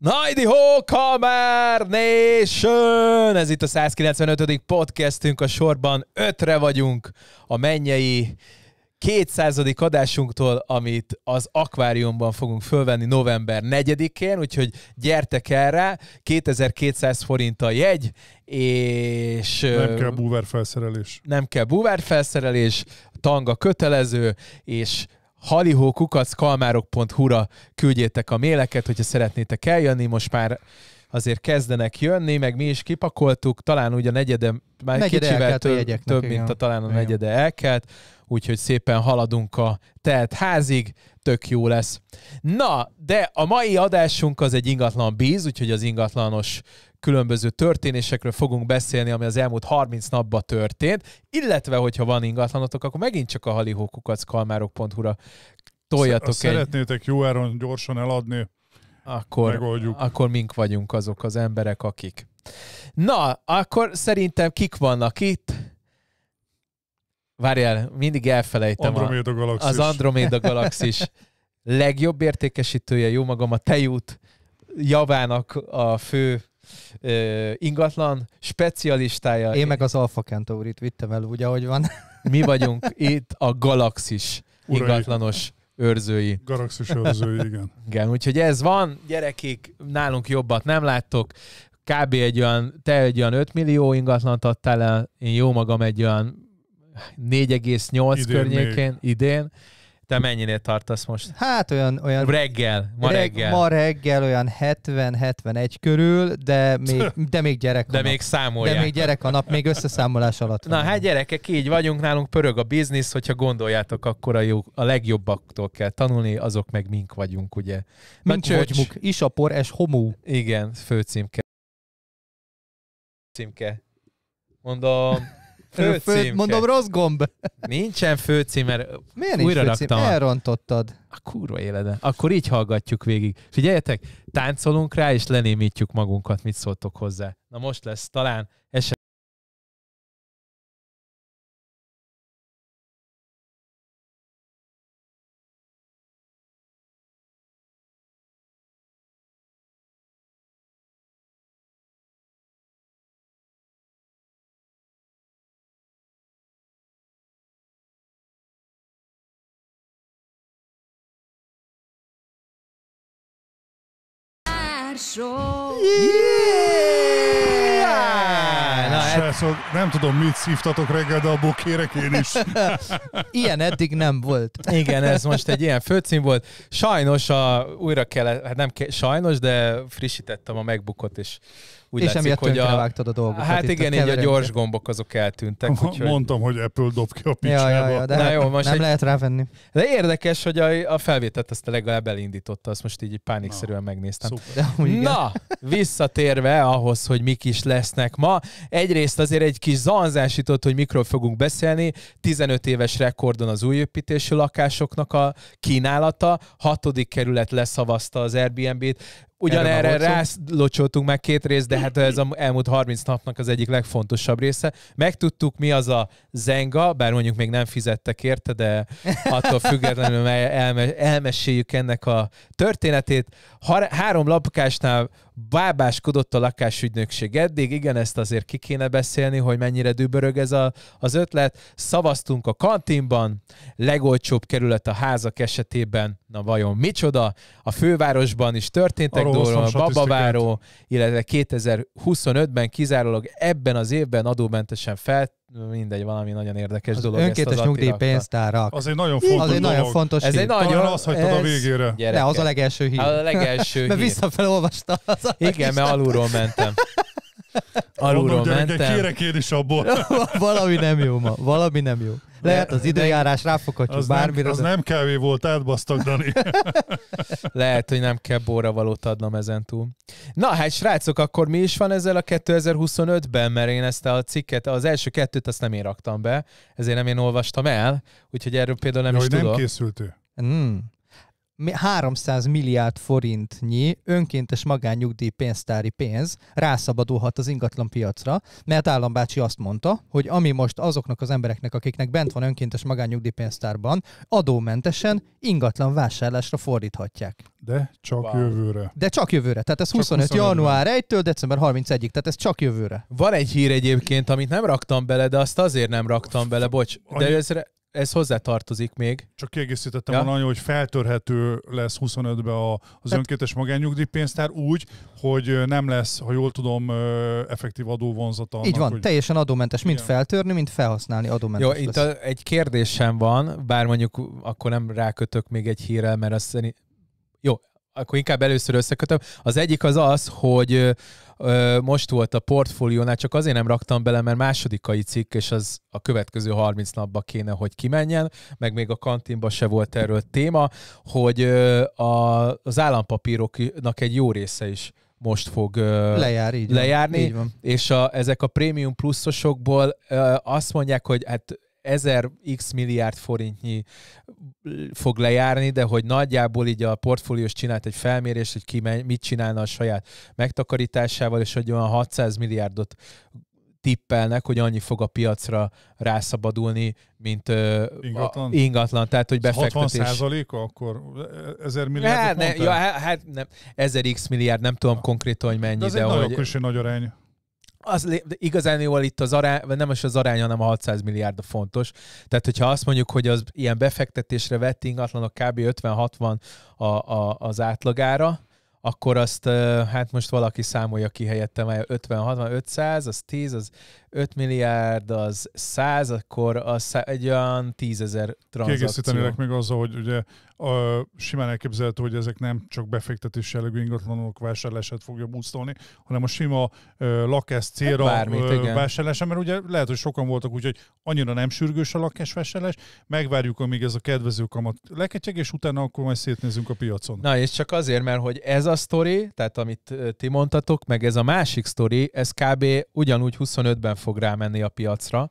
Najdi Hó Kamer Nation! Ez itt a 195. podcastünk, a sorban ötre vagyunk a mennyei 200. adásunktól, amit az akváriumban fogunk fölvenni november 4-én, úgyhogy gyertek el rá, 2200 forint a jegy, és... Nem kell búvárfelszerelés. Nem kell búvárfelszerelés, tanga kötelező, és halihókukackalmárok.hu-ra küldjétek a méleket, hogyha szeretnétek eljönni, most már azért kezdenek jönni, meg mi is kipakoltuk, talán ugye a negyede, már negyede kicsivel több, a több igen. mint a talán a igen. negyede elkelt, úgyhogy szépen haladunk a telt házig, tök jó lesz. Na, de a mai adásunk az egy ingatlan bíz, úgyhogy az ingatlanos különböző történésekről fogunk beszélni, ami az elmúlt 30 napban történt, illetve, hogyha van ingatlanotok, akkor megint csak a kalmárokhu ra toljatok Sze- egy... Szeretnétek jó áron gyorsan eladni, akkor, megoldjuk. akkor mink vagyunk azok az emberek, akik. Na, akkor szerintem kik vannak itt? Várjál, mindig elfelejtem. Andromeda a, galaxis. Az Andromeda galaxis legjobb értékesítője, jó magam a tejút javának a fő ö, ingatlan specialistája. Én meg az Alfa Centaurit vittem el, ugye, ahogy van. Mi vagyunk itt a galaxis Uraim. ingatlanos őrzői. Galaxis őrzői, igen. Igen, úgyhogy ez van, gyerekek, nálunk jobbat nem láttok, kb. egy olyan, te egy olyan 5 millió ingatlant adtál el, én jó magam egy olyan 4,8 idén környékén még. idén. Te mennyire tartasz most? Hát olyan... olyan reggel, ma reg, reggel. Ma reggel olyan 70-71 körül, de még, de még gyerek a De nap. még számolják. De még gyerek a nap, még összeszámolás alatt Na van. hát gyerekek, így vagyunk, nálunk pörög a biznisz, hogyha gondoljátok, akkor a, jó, a legjobbaktól kell tanulni, azok meg mink vagyunk, ugye. Mint mink vagyunk, isapor és homú. Igen, főcímke. Címke. Mondom... Fő, fő, mondom, rossz gomb. Nincsen főcím, mert Miért nincs újra főcím? Raktam. Elrontottad. A kurva élede. Akkor így hallgatjuk végig. Figyeljetek, táncolunk rá, és lenémítjük magunkat, mit szóltok hozzá. Na most lesz talán eset show. Yeah! Na, Srácok, hát- szóval nem tudom, mit szívtatok reggel, de a kérek én is. ilyen eddig nem volt. Igen, ez most egy ilyen főcím volt. Sajnos a, újra kellett, hát nem ke, sajnos, de frissítettem a megbukot és úgy és látszik, emiatt hogy a... vágtad a dolgokat. Hát igen, így a gyors gombok azok eltűntek. Úgyhogy... Mondtam, hogy Apple dob ki a picsába. Ja, ja, ja, de hát Na hát jó, most nem egy... lehet rávenni. De érdekes, hogy a, a felvételt azt legalább elindította, azt most így pánikszerűen megnéztem. De, Na, visszatérve ahhoz, hogy mik is lesznek ma. Egyrészt azért egy kis zanzásított, hogy mikről fogunk beszélni. 15 éves rekordon az új építésű lakásoknak a kínálata. Hatodik kerület leszavazta az Airbnb-t. Ugyanerre rászlocsoltunk meg két rész, de hát ez az elmúlt 30 napnak az egyik legfontosabb része. Megtudtuk, mi az a zenga, bár mondjuk még nem fizettek érte, de attól függetlenül elme- elmeséljük ennek a történetét. Har- három lapkásnál bábáskodott a lakásügynökség eddig, igen, ezt azért ki kéne beszélni, hogy mennyire dübörög ez a, az ötlet. Szavaztunk a kantinban, legolcsóbb kerület a házak esetében, na vajon micsoda? A fővárosban is történtek dolgok, Babaváró, illetve 2025-ben kizárólag ebben az évben adómentesen felt mindegy, valami nagyon érdekes az dolog. Önkéntes nyugdíjpénztárak. Az egy nagyon fontos az egy nagyon fontos Ez egy nagyon... Talán azt a végére. Gyereke. De az a legelső hír. A legelső hír. mert visszafelolvasta. Az a Igen, mert alulról mentem. Alulról Mondom, mentem. Kérek én is abból. valami nem jó ma. Valami nem jó. Lehet az időjárás, ráfoghatjuk bármire. Nem, az, az nem kávé volt, átbasztok, Dani. Lehet, hogy nem kell bóra valót adnom ezentúl. Na hát, srácok, akkor mi is van ezzel a 2025-ben, mert én ezt a cikket, az első kettőt azt nem én raktam be, ezért nem én olvastam el, úgyhogy erről például nem Jaj, is hogy tudok. nem készült ő. Mm. 300 milliárd forintnyi önkéntes magánnyugdíj pénztári pénz rászabadulhat az ingatlan piacra, mert állambácsi azt mondta, hogy ami most azoknak az embereknek, akiknek bent van önkéntes magánnyugdíj pénztárban, adómentesen ingatlan vásárlásra fordíthatják. De csak wow. jövőre. De csak jövőre. Tehát ez csak 25, 25 január 1-től december 31-ig, tehát ez csak jövőre. Van egy hír egyébként, amit nem raktam bele, de azt azért nem raktam bele, bocs. De Annyi... ezre ez hozzá tartozik még. Csak kiegészítettem ja. volna, hogy feltörhető lesz 25-be a, az Tehát... önkétes magánnyugdíjpénztár úgy, hogy nem lesz, ha jól tudom, effektív adóvonzata. Annak, Így van, hogy... teljesen adómentes, mind Igen. feltörni, mind felhasználni adómentes. Jó, lesz. itt a, egy kérdésem van, bár mondjuk akkor nem rákötök még egy hírrel, mert azt akkor inkább először összekötöm. Az egyik az az, hogy ö, most volt a portfóliónál, csak azért nem raktam bele, mert másodikai cikk, és az a következő 30 napba kéne, hogy kimenjen, meg még a kantinba se volt erről téma, hogy ö, a, az állampapíroknak egy jó része is most fog ö, Lejár, így lejárni, van. Így van. és a, ezek a prémium pluszosokból ö, azt mondják, hogy hát ezer x milliárd forintnyi fog lejárni, de hogy nagyjából így a portfóliós csinált egy felmérést, hogy ki mit csinálna a saját megtakarításával, és hogy olyan 600 milliárdot tippelnek, hogy annyi fog a piacra rászabadulni, mint ö, ingatlan. A, ingatlan. Tehát, hogy befektetés. 60 százaléka akkor? Ezer milliárd? Hát, ne, ja, hát, hát nem. Ezer x milliárd, nem tudom konkrétan, hogy mennyi. De ez de egy hogy... nagy arány az igazán jól itt az arány, nem is az arány, hanem a 600 milliárd a fontos. Tehát, hogyha azt mondjuk, hogy az ilyen befektetésre vett ingatlanok kb. 50-60 a, a, az átlagára, akkor azt, hát most valaki számolja ki helyettem, 50, 60, 500, az 10, az 5 milliárd az 100, akkor az 100, egy olyan 10 ezer tranzakció. Kiegészítenélek még azzal, hogy ugye a, simán elképzelhető, hogy ezek nem csak befektetési jellegű ingatlanok vásárlását fogja busztolni, hanem a sima lakás hát célra hát vásárlása, mert ugye lehet, hogy sokan voltak úgy, hogy annyira nem sürgős a lakás vásárlás, megvárjuk, amíg ez a kedvező kamat leketyeg, és utána akkor majd szétnézünk a piacon. Na és csak azért, mert hogy ez a sztori, tehát amit ti mondtatok, meg ez a másik sztori, ez kb. ugyanúgy 25-ben fog rámenni a piacra,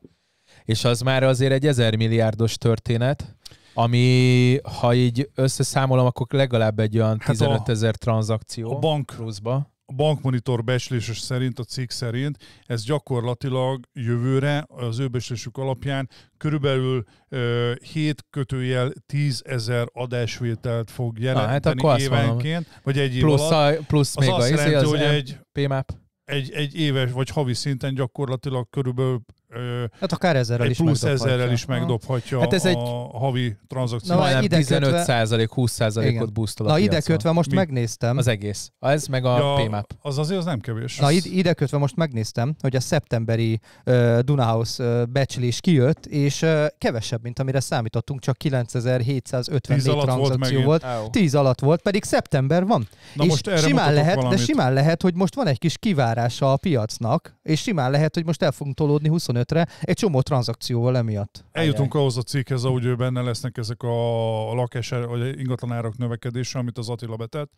és az már azért egy ezer milliárdos történet, ami, ha így összeszámolom, akkor legalább egy olyan 15 ezer hát tranzakció. A bank, pluszba. a bankmonitor becsléses szerint, a cikk szerint, ez gyakorlatilag jövőre az ő becslésük alapján körülbelül ö, 7 kötőjel 10 ezer adásvételt fog jelenteni Na, hát évenként, mondom. vagy egy év plusz, alatt. A, plusz az még az a azt az hogy egy PMAP egy, egy éves vagy havi szinten gyakorlatilag körülbelül Hát akár ezerrel is plusz ezerrel is megdobhatja hát ez egy... a havi tranzakció. Na, Majdnem 15 százalék, 20 százalékot busztol a Na piacra. ide kötve most Mi? megnéztem. Az egész. Ez meg a ja, PMAP. Az azért az nem kevés. Na ide kötve most megnéztem, hogy a szeptemberi uh, Dunahouse uh, becslés kijött, és uh, kevesebb, mint amire számítottunk, csak 9754 tranzakció volt. 10 alatt volt, pedig szeptember van. Na és most simán lehet, valamit. de simán lehet, hogy most van egy kis kivárása a piacnak, és simán lehet, hogy most el fogunk tolódni 25 15 re egy csomó tranzakcióval emiatt. Eljutunk ahhoz a cikkhez, ahogy ő benne lesznek ezek a, lakás, vagy árak növekedése, amit az Attila betett.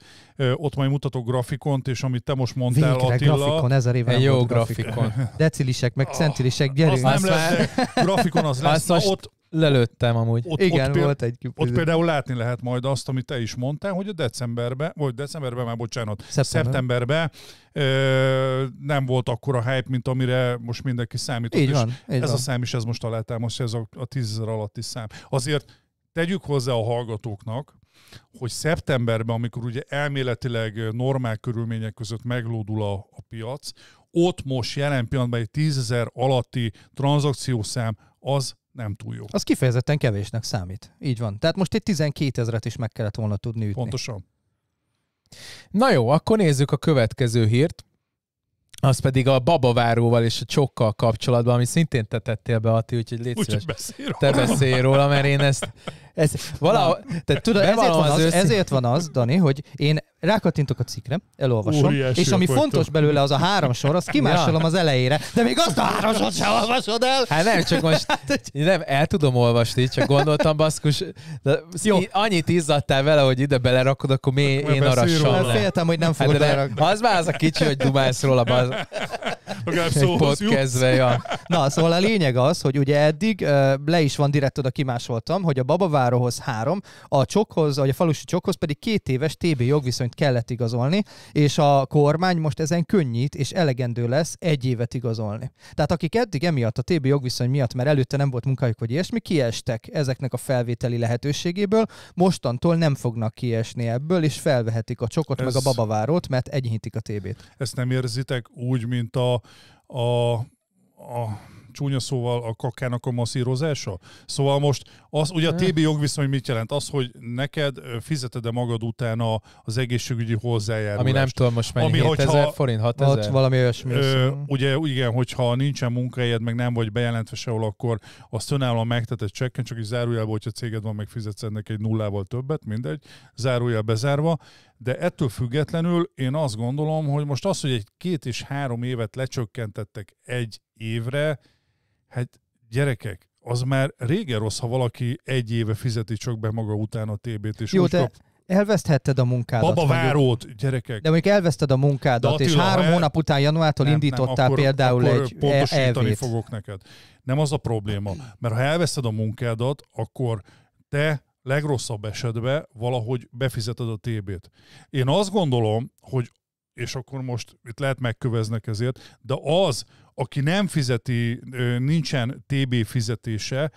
Ott majd mutatok grafikont, és amit te most mondtál, Végre, Attila. grafikon, ezer éve Jó grafikon. grafikon. Decilisek, meg centilisek, gyerünk. Az nem lesz, grafikon az lesz. Na, ott, Lelőttem amúgy. Ott, Igen, ott péld, volt egy kipizet. Ott például látni lehet majd azt, amit te is mondtál, hogy a decemberben, vagy decemberben már, bocsánat, Szeptember. szeptemberben ö, nem volt akkora hype, mint amire most mindenki számított. Így van, és így ez van. a szám is, ez most alátámasztja, ez a, a tízezer alatti szám. Azért tegyük hozzá a hallgatóknak, hogy szeptemberben, amikor ugye elméletileg normál körülmények között meglódul a, a piac, ott most jelen pillanatban egy tízezer alatti tranzakciószám az nem túl jó. Az kifejezetten kevésnek számít. Így van. Tehát most egy 12 ezeret is meg kellett volna tudni ütni. Pontosan. Na jó, akkor nézzük a következő hírt. Az pedig a babaváróval és a csokkal kapcsolatban, ami szintén te tettél be, Ati, úgyhogy légy Úgy, szíves, beszél te beszélj róla, mert én ezt, ez, valahol, te tudod, ezért van, az, az ezért van az, Dani, hogy én rákattintok a cikkre, elolvasom, Óriási és ami fontos belőle az a három sor, azt kimásolom az elejére, de még azt a három sort sem olvasod el. Hát nem, csak most hát, nem, el tudom olvasni, csak gondoltam, baszkus, de Jó. annyit izzadtál vele, hogy ide belerakod, akkor mi én arassam le. Féltem, hogy nem hát fogod hát, Az már az a kicsi, hogy dumálsz róla, az... Kezdve, ja. Na, szóval a lényeg az, hogy ugye eddig le is van direkt oda kimásoltam, hogy a baba Navárohoz három, a csokhoz, vagy a falusi csokhoz pedig két éves TB jogviszonyt kellett igazolni, és a kormány most ezen könnyít, és elegendő lesz egy évet igazolni. Tehát akik eddig emiatt a TB jogviszony miatt, mert előtte nem volt munkájuk, vagy ilyesmi, kiestek ezeknek a felvételi lehetőségéből, mostantól nem fognak kiesni ebből, és felvehetik a csokot, Ez... meg a babavárót, mert egyhintik a TB-t. Ezt nem érzitek úgy, mint a, a, a csúnya szóval a kakának a masszírozása? Szóval most az, ugye a TB jogviszony mit jelent? Az, hogy neked fizeted-e magad utána az egészségügyi hozzájárulást? Ami nem tudom most mennyi, ami, 7000 hogyha, forint, 6000? Valami olyasmi. Ö, ugye igen, hogyha nincsen munkahelyed, meg nem vagy bejelentve sehol, akkor azt önállóan megtetett csekken, csak egy zárójelben, hogyha céged van, meg fizetsz ennek egy nullával többet, mindegy, zárójel bezárva de ettől függetlenül én azt gondolom, hogy most az, hogy egy két és három évet lecsökkentettek egy évre, hát gyerekek, az már régen rossz, ha valaki egy éve fizeti csak be maga után a TB-t, és Jó, te kap elveszthetted a munkádat. baba Babavárót, gyerekek. De mondjuk elveszted a munkádat, Attila, és három el... hónap után januártól nem, indítottál nem, akkor, például akkor egy e- pontosítani elvét. fogok neked. Nem az a probléma, mert ha elveszted a munkádat, akkor te legrosszabb esetben valahogy befizeted a TB-t. Én azt gondolom, hogy és akkor most itt lehet megköveznek ezért, de az, aki nem fizeti, nincsen TB fizetése,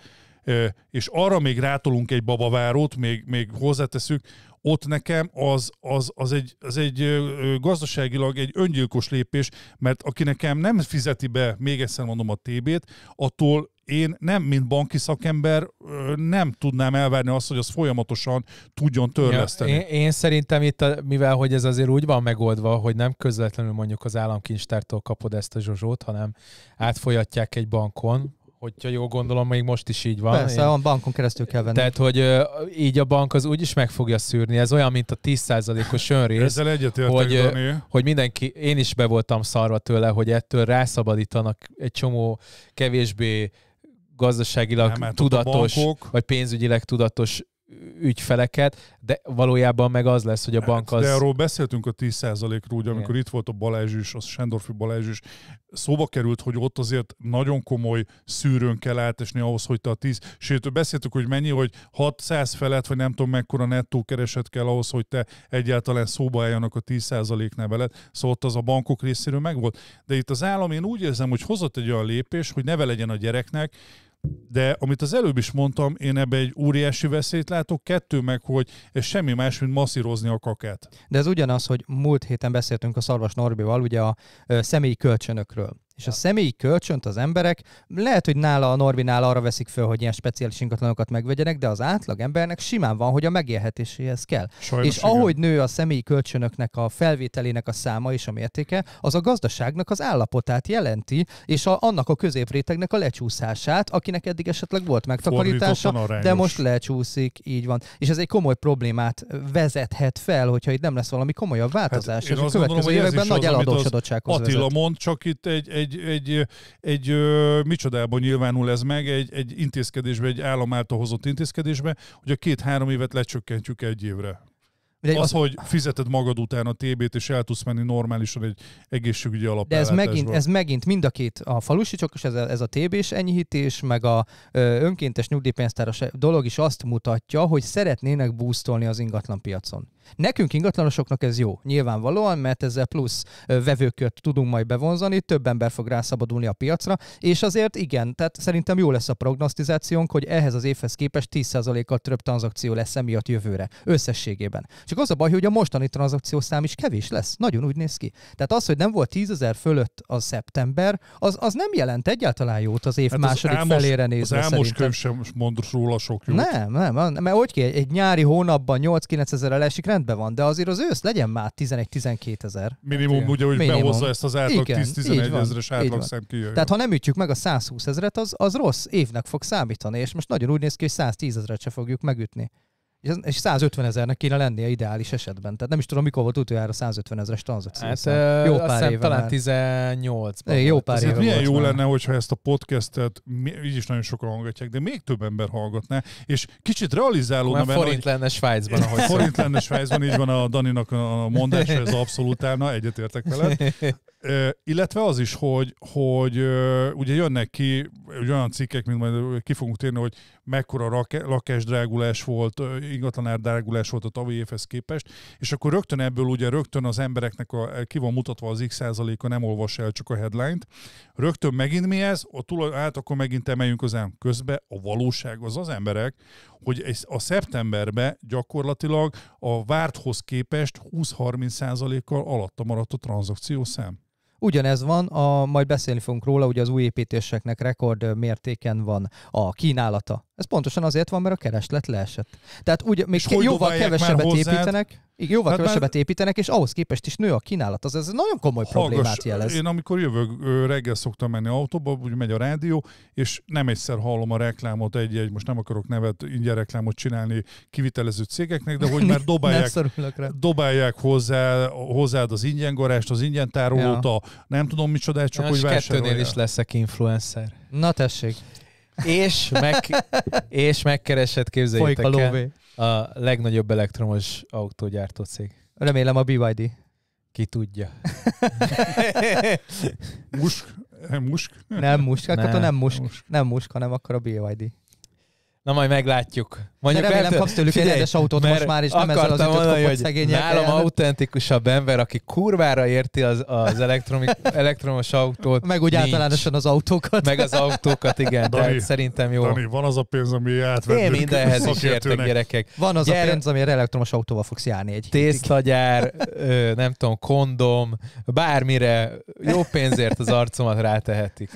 és arra még rátolunk egy babavárót, még, még hozzáteszünk, ott nekem az, az, az, egy, az egy gazdaságilag egy öngyilkos lépés, mert aki nekem nem fizeti be, még egyszer mondom, a TB-t, attól én nem, mint banki szakember, nem tudnám elvárni azt, hogy az folyamatosan tudjon törleszteni. Ja, én, én szerintem itt, a, mivel hogy ez azért úgy van megoldva, hogy nem közvetlenül mondjuk az államkincstártól kapod ezt a zsozsót, hanem átfolyatják egy bankon, hogyha jól gondolom, még most is így van. Persze, Én... a bankon keresztül kell venni. Tehát, hogy így a bank az úgyis meg fogja szűrni. Ez olyan, mint a 10%-os önrész. Ezzel egyetértek, hogy, hogy mindenki, én is be voltam szarva tőle, hogy ettől rászabadítanak egy csomó kevésbé gazdaságilag Nem, tudatos, bankok... vagy pénzügyileg tudatos ügyfeleket, de valójában meg az lesz, hogy a bank az... De arról beszéltünk a 10%-ról, ugye, amikor Igen. itt volt a Balázs is, a Sándorfi Balázs is, szóba került, hogy ott azért nagyon komoly szűrőn kell átesni ahhoz, hogy te a 10, sőt beszéltük, hogy mennyi, hogy 600 felett, vagy nem tudom mekkora nettó kereset kell ahhoz, hogy te egyáltalán szóba álljanak a 10 nevelet. szóval ott az a bankok részéről megvolt. De itt az állam, én úgy érzem, hogy hozott egy olyan lépés, hogy neve legyen a gyereknek, de amit az előbb is mondtam, én ebbe egy óriási veszélyt látok, kettő meg, hogy ez semmi más, mint masszírozni a kakát. De ez ugyanaz, hogy múlt héten beszéltünk a Szarvas Norbival, ugye a személyi kölcsönökről. És ja. a személyi kölcsönt az emberek, lehet, hogy nála a Norvinál arra veszik föl, hogy ilyen speciális ingatlanokat megvegyenek, de az átlag embernek simán van, hogy a megélhetéséhez kell. Sajnos és igen. ahogy nő a személyi kölcsönöknek a felvételének a száma és a mértéke, az a gazdaságnak az állapotát jelenti, és a, annak a középrétegnek a lecsúszását, akinek eddig esetleg volt megtakarítása, de most lecsúszik, így van. És ez egy komoly problémát vezethet fel, hogyha itt nem lesz valami komolyabb hát változás. Hát és a következő gondolom, években nagy eladósodottsághoz Attila mond, csak itt egy, egy egy, egy, egy micsodában nyilvánul ez meg, egy, egy intézkedésbe, egy állam által hozott intézkedésbe, hogy a két-három évet lecsökkentjük egy évre. De az, az, hogy fizeted magad után a TB-t, és el tudsz menni normálisan egy egészségügyi alapellátásba. De ez megint, ez megint mind a két, a falusi csokos, ez a, ez a TB-s enyhítés, meg a ö, önkéntes nyugdíjpénztáros dolog is azt mutatja, hogy szeretnének búsztolni az ingatlan piacon. Nekünk ingatlanosoknak ez jó, nyilvánvalóan, mert ezzel plusz vevőkört tudunk majd bevonzani, több ember fog rászabadulni a piacra, és azért igen, tehát szerintem jó lesz a prognosztizációnk, hogy ehhez az évhez képest 10%-kal több tranzakció lesz emiatt jövőre, összességében. Csak az a baj, hogy a mostani tranzakciószám is kevés lesz, nagyon úgy néz ki. Tehát az, hogy nem volt 10.000 fölött a szeptember, az, az nem jelent egyáltalán jót az év hát második az felére nézve. Nem, most sem mond róla sok jót. Nem, nem, mert hogy ki, egy nyári hónapban 8-9 ezerre esik, rendben van, de azért az ősz legyen már 11-12 ezer. Minimum hát, ugye, hogy minimum. behozza ezt az átlag 10-11 ezeres átlagszám kijöjjön. Tehát ha nem ütjük meg a 120 ezeret, az, az rossz évnek fog számítani, és most nagyon úgy néz ki, hogy 110 ezeret se fogjuk megütni. És 150 ezernek kéne lennie ideális esetben. Tehát nem is tudom, mikor volt utoljára 150 ezeres tranzakció. Hát, szóval jó pár éve talán 18 ban Jó pár éve Milyen jó lenne, hogyha ezt a podcastet így is nagyon sokan hallgatják, de még több ember hallgatná, és kicsit realizálódna Mert benne, forint benne, lenne Svájcban, ahogy Forint lenne Svájcban, így van a Daninak a mondása, ez abszolút állna, egyetértek veled. illetve az is, hogy, hogy ugye jönnek ki olyan cikkek, mint majd ki fogunk térni, hogy mekkora lakásdrágulás volt, ingatlanár drágulás volt a tavalyi évhez képest, és akkor rögtön ebből ugye rögtön az embereknek a, ki van mutatva az x százaléka nem olvas el csak a headline-t, rögtön megint mi ez, a tulaj, hát akkor megint emeljünk az ám közbe, a valóság az az emberek, hogy a szeptemberben gyakorlatilag a várthoz képest 20-30 százalékkal alatta maradt a tranzakciószám. szám. Ugyanez van, a, majd beszélni fogunk róla, ugye az új építéseknek rekord mértéken van a kínálata. Ez pontosan azért van, mert a kereslet leesett. Tehát úgy, még ke- jóval kevesebbet építenek. Így jóval hát kevesebbet már... építenek, és ahhoz képest is nő a kínálat. Az ez nagyon komoly Hallgass, problémát jelez. Én amikor jövök, reggel szoktam menni autóba, úgy megy a rádió, és nem egyszer hallom a reklámot egy-egy, most nem akarok nevet, ingyen reklámot csinálni kivitelező cégeknek, de hogy már dobálják, dobálják hozzá, hozzád az ingyen garást, az ingyen tárolót, ja. nem tudom micsoda, csak ja, Most vásárolják. is leszek influencer. Na tessék. És, meg, és megkeresett, képzeljétek Folyik a lóvé. El a legnagyobb elektromos autógyártó cég. Remélem a BYD. Ki tudja. musk? Musk? Nem musk, hát akkor nem. musk. musk. Nem musk, hanem akkor a BYD. Na majd meglátjuk. Mondjuk De remélem kapsz tőlük egy egyes autót most már, is nem ezzel az mondani, hogy Nálam autentikusabb ember, aki kurvára érti az, az elektromi, elektromos autót. Meg úgy nincs. általánosan az autókat. Meg az autókat, igen. Dani, tehát szerintem jó. Dani, van az a pénz, ami átvett. Én mindenhez is értek, gyerekek. Van az Gyere, a pénz, amire elektromos autóval fogsz járni egy Tésztagyár, nem tudom, kondom, bármire jó pénzért az arcomat rátehetik.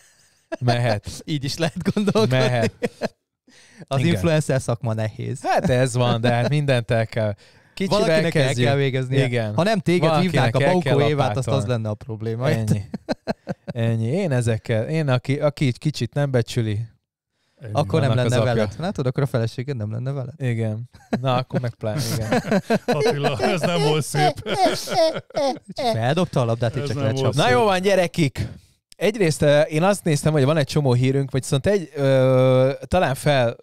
Mehet. Így is lehet gondolkodni. Mehet. Az Igen. influencer szakma nehéz. Hát ez van, de hát mindent el kell. Kicsivel Valakinek el kell végezni. Igen. Ha nem téged Valakinek hívnák a Baukó Évát, azt az lenne a probléma. Ennyi. Ennyi. Én ezekkel, én aki, aki így kicsit nem becsüli, én akkor nem lenne veled. Látod, akkor a feleséged nem lenne veled. Igen. Na, akkor meg plán, igen. Attila, ez nem volt szép. Feldobta a labdát, itt csak lecsap. Na jó van, gyerekik! Egyrészt én azt néztem, hogy van egy csomó hírünk, vagy viszont egy, ö, talán fel,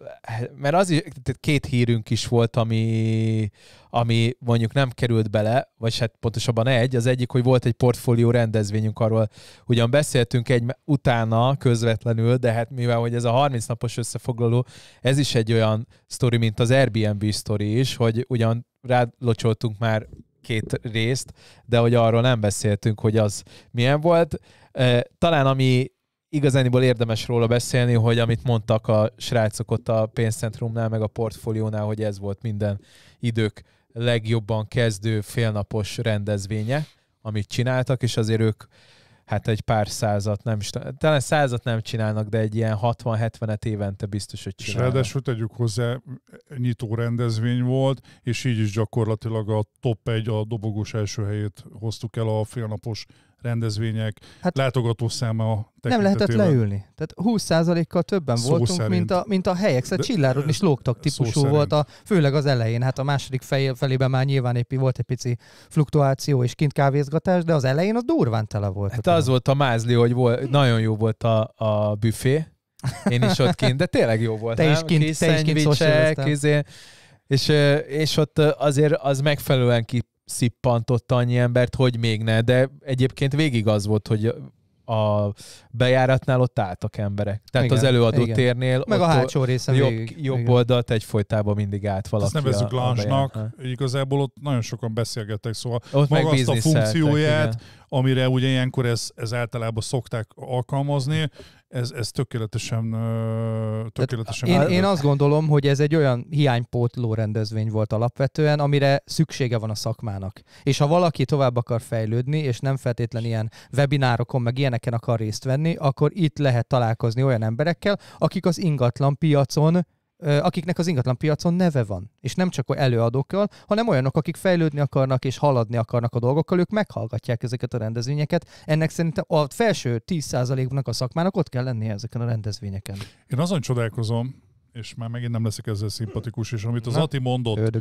mert az is, két hírünk is volt, ami, ami mondjuk nem került bele, vagy hát pontosabban egy, az egyik, hogy volt egy portfólió rendezvényünk arról, ugyan beszéltünk egy utána közvetlenül, de hát mivel hogy ez a 30 napos összefoglaló, ez is egy olyan sztori, mint az Airbnb sztori is, hogy ugyan rálocsoltunk már két részt, de hogy arról nem beszéltünk, hogy az milyen volt. Talán ami igazániból érdemes róla beszélni, hogy amit mondtak a srácok ott a pénzcentrumnál, meg a portfóliónál, hogy ez volt minden idők legjobban kezdő félnapos rendezvénye, amit csináltak, és azért ők hát egy pár százat nem is, talán százat nem csinálnak, de egy ilyen 60-70-et évente biztos, hogy csinálnak. És ráadásul tegyük hozzá, nyitó rendezvény volt, és így is gyakorlatilag a top 1, a dobogós első helyét hoztuk el a félnapos rendezvények, hát látogatószáma Nem lehetett leülni. Tehát 20%-kal többen szó voltunk, szerint. mint a, mint a helyek. Szóval csillárodni is lógtak típusú volt, a, főleg az elején. Hát a második fej, felében már nyilván épp volt egy pici fluktuáció és kint kávézgatás, de az elején az durván tele volt. Hát az volt a mázli, hogy volt, nagyon jó volt a, a büfé. Én is ott kint, de tényleg jó volt. Te nem? is kint, te is kint izé. és, és ott azért az megfelelően ki szippantott annyi embert, hogy még ne, de egyébként végig az volt, hogy a bejáratnál ott álltak emberek. Tehát igen, az előadó igen. térnél Meg a hátsó részen jobb, végig. jobb igen. oldalt egyfolytában mindig állt valaki. Ezt nevezzük láncsnak, igazából ott nagyon sokan beszélgettek, szóval ott maga azt a funkcióját, igen. amire ugye ilyenkor ez, ez általában szokták alkalmazni, ez, ez tökéletesen... tökéletesen én, én azt gondolom, hogy ez egy olyan hiánypótló rendezvény volt alapvetően, amire szüksége van a szakmának. És ha valaki tovább akar fejlődni, és nem feltétlen ilyen webinárokon, meg ilyeneken akar részt venni, akkor itt lehet találkozni olyan emberekkel, akik az ingatlan piacon akiknek az ingatlan piacon neve van. És nem csak előadókkal, hanem olyanok, akik fejlődni akarnak és haladni akarnak a dolgokkal, ők meghallgatják ezeket a rendezvényeket. Ennek szerintem a felső 10%-nak a szakmának ott kell lennie ezeken a rendezvényeken. Én azon csodálkozom, és már megint nem leszek ezzel szimpatikus, és amit az Na, Ati mondott.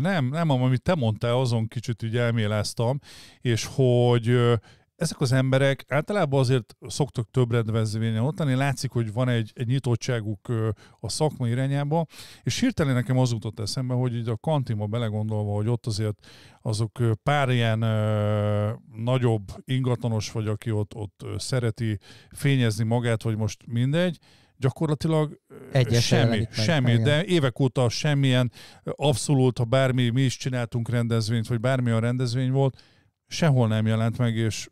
Nem, nem, amit te mondtál, azon kicsit így elméleztem, és hogy ezek az emberek általában azért szoktak több rendezvényen ott lenni, látszik, hogy van egy, egy nyitottságuk a szakma irányába, és hirtelen nekem az jutott eszembe, hogy így a kantinba belegondolva, hogy ott azért azok pár ilyen ö, nagyobb ingatlanos vagy, aki ott, ott szereti fényezni magát, vagy most mindegy, gyakorlatilag Egyes semmi, semmi, de évek óta semmilyen abszolút, ha bármi, mi is csináltunk rendezvényt, vagy bármilyen rendezvény volt, sehol nem jelent meg, és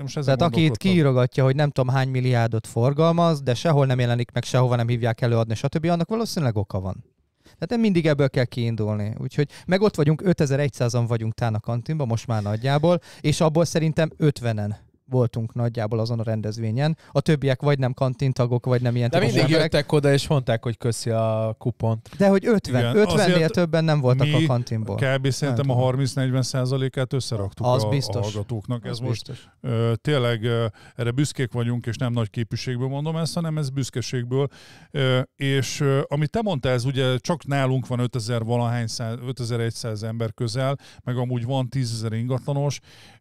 most ezzel Tehát aki itt kiírogatja, hogy nem tudom hány milliárdot forgalmaz, de sehol nem jelenik meg, sehova nem hívják előadni, stb., annak valószínűleg oka van. Tehát nem mindig ebből kell kiindulni. Úgyhogy meg ott vagyunk, 5100-an vagyunk tán a kantinban, most már nagyjából, és abból szerintem 50-en voltunk nagyjából azon a rendezvényen. A többiek vagy nem kantintagok, vagy nem ilyen De mindig emberek. jöttek oda, és mondták, hogy köszi a kupont. De hogy 50, Igen, 50 többen nem voltak a kantinból. Kb. szerintem a 30-40 százalékát összeraktuk az a, biztos. a hallgatóknak. Ez biztos. most Ö, tényleg ö, erre büszkék vagyunk, és nem nagy képűségből mondom ezt, hanem ez büszkeségből. Ö, és ö, amit te mondtál, ez ugye csak nálunk van 5000 valahány, 5100 ember közel, meg amúgy van 10 ingatlanos.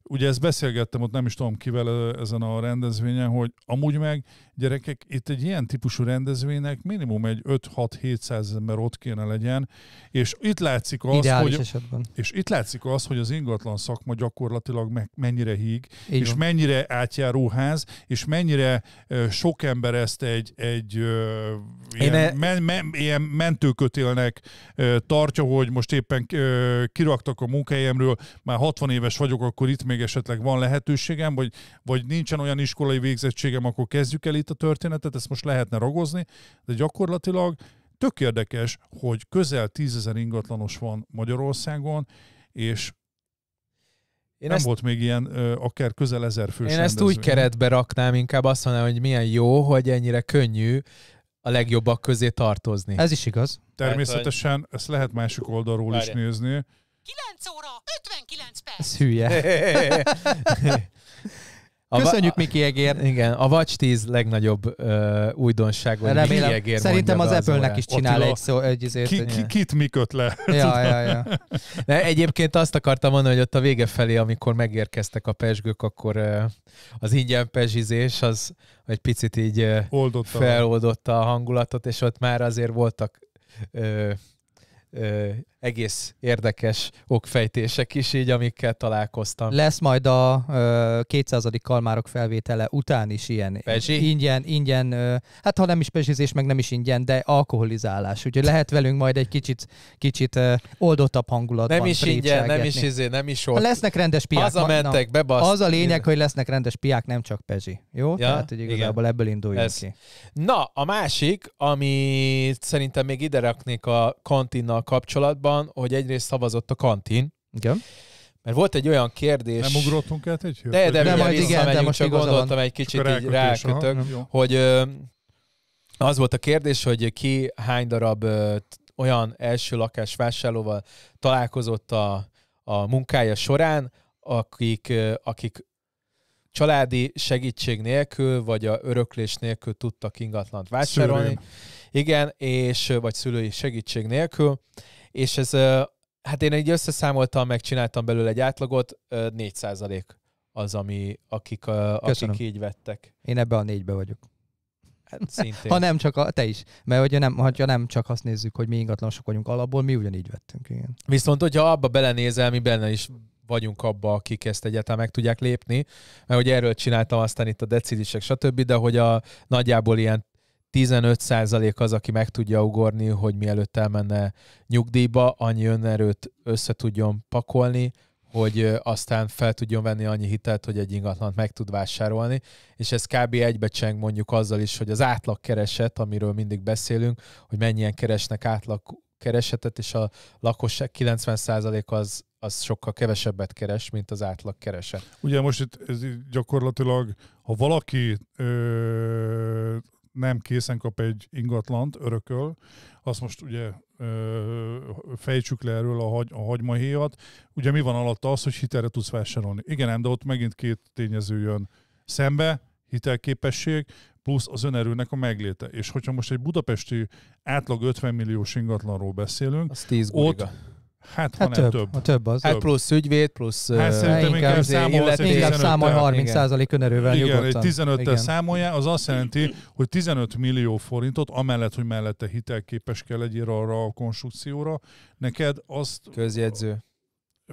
Ugye ezt beszélgettem ott nem is tudom kivel, Lacival ezen a rendezvényen, hogy amúgy meg gyerekek, itt egy ilyen típusú rendezvénynek minimum egy 5-6-700 ember ott kéne legyen, és itt látszik az, Ideális hogy, esetben. és itt látszik az, hogy az ingatlan szakma gyakorlatilag meg, mennyire híg, Így és van. mennyire átjáróház, és mennyire uh, sok ember ezt egy, egy uh, ilyen, e... men, men, ilyen mentőkötélnek uh, tartja, hogy most éppen uh, kiraktak a munkahelyemről, már 60 éves vagyok, akkor itt még esetleg van lehetőségem, vagy vagy nincsen olyan iskolai végzettségem, akkor kezdjük el itt a történetet, ezt most lehetne ragozni, de gyakorlatilag tök érdekes, hogy közel tízezer ingatlanos van Magyarországon, és én nem ezt, volt még ilyen ö, akár közel ezer fős Én rendezvény. ezt úgy keretbe raknám, inkább azt mondanám, hogy milyen jó, hogy ennyire könnyű a legjobbak közé tartozni. Ez is igaz. Természetesen Tehát, ezt lehet másik oldalról Várja. is nézni. 9 óra, 59 perc. Ez hülye. A Köszönjük Miki Egér. Igen, a Watch 10 legnagyobb ö, újdonság. Vagy Remélem, Miki Egér szerintem az, az Apple-nek is csinál egy szó, egy izért. Ki, ki, kit mi köt le? Ja, ja, ja. De egyébként azt akartam mondani, hogy ott a vége felé, amikor megérkeztek a pesgők, akkor ö, az ingyen pezsizés az egy picit így ö, Oldotta. feloldotta a hangulatot, és ott már azért voltak ö, egész érdekes okfejtések is így, amikkel találkoztam. Lesz majd a ö, 200. kalmárok felvétele után is ilyen Pezsi? ingyen, ingyen ö, hát ha nem is pezsizés, meg nem is ingyen, de alkoholizálás. Úgyhogy lehet velünk majd egy kicsit, kicsit ö, oldottabb hangulatban Nem is ingyen, nem is izé, nem is hát ott. Lesznek rendes piák. Hazamentek, bebaszt. Az a lényeg, hogy lesznek rendes piák, nem csak pezsi. Jó? Ja, Tehát, hogy igazából igen. ebből induljunk Ez. ki. Na, a másik, ami szerintem még ide raknék a kantinnal kapcsolatban, annyiban, hogy egyrészt szavazott a kantin. Igen. Mert volt egy olyan kérdés... Nem ugrottunk el egy hőt? De, de, de majd hát igen, de most csak gondoltam egy kicsit Csak így rákötök, hogy ö, az volt a kérdés, hogy ki hány darab ö, olyan első lakás vásárlóval találkozott a, a munkája során, akik, ö, akik családi segítség nélkül, vagy a öröklés nélkül tudtak ingatlant vásárolni. Szülőn. Igen, és vagy szülői segítség nélkül és ez, hát én egy összeszámoltam, megcsináltam belőle egy átlagot, 4 százalék az, ami, akik, Köszönöm. akik így vettek. Én ebbe a négybe vagyok. Hát szintén. ha nem csak a, te is. Mert hogyha nem, hogyha nem csak azt nézzük, hogy mi ingatlanosok vagyunk alapból, mi ugyanígy vettünk. Igen. Viszont, hogyha abba belenézel, mi benne is vagyunk abba, akik ezt egyáltalán meg tudják lépni, mert hogy erről csináltam aztán itt a decidisek, stb., de hogy a nagyjából ilyen 15% az, aki meg tudja ugorni, hogy mielőtt elmenne nyugdíjba, annyi önerőt össze tudjon pakolni, hogy aztán fel tudjon venni annyi hitelt, hogy egy ingatlant meg tud vásárolni, és ez kb. egybecseng mondjuk azzal is, hogy az átlag kereset, amiről mindig beszélünk, hogy mennyien keresnek átlag keresetet, és a lakosság 90% az, az sokkal kevesebbet keres, mint az átlag kereset. Ugye most itt ez gyakorlatilag, ha valaki ö, nem készen kap egy ingatlant, örököl, azt most ugye ö, fejtsük le erről a, hagy, a hagymahéjat, ugye mi van alatta az, hogy hitelre tudsz vásárolni. Igen, de ott megint két tényező jön szembe, hitelképesség, plusz az önerőnek a megléte. És hogyha most egy budapesti átlag 50 milliós ingatlanról beszélünk, az 10 ott Hát, hát több, több. A több az. Hát több. plusz ügyvéd, plusz hát szerintem inkább, inkább számolsz egy inkább számol 30 százalék önerővel Igen, nyugodtan. 15 Igen. számolja, az azt jelenti, hogy 15 millió forintot, amellett, hogy mellette hitelképes kell legyél arra a konstrukcióra, neked azt... Közjegyző.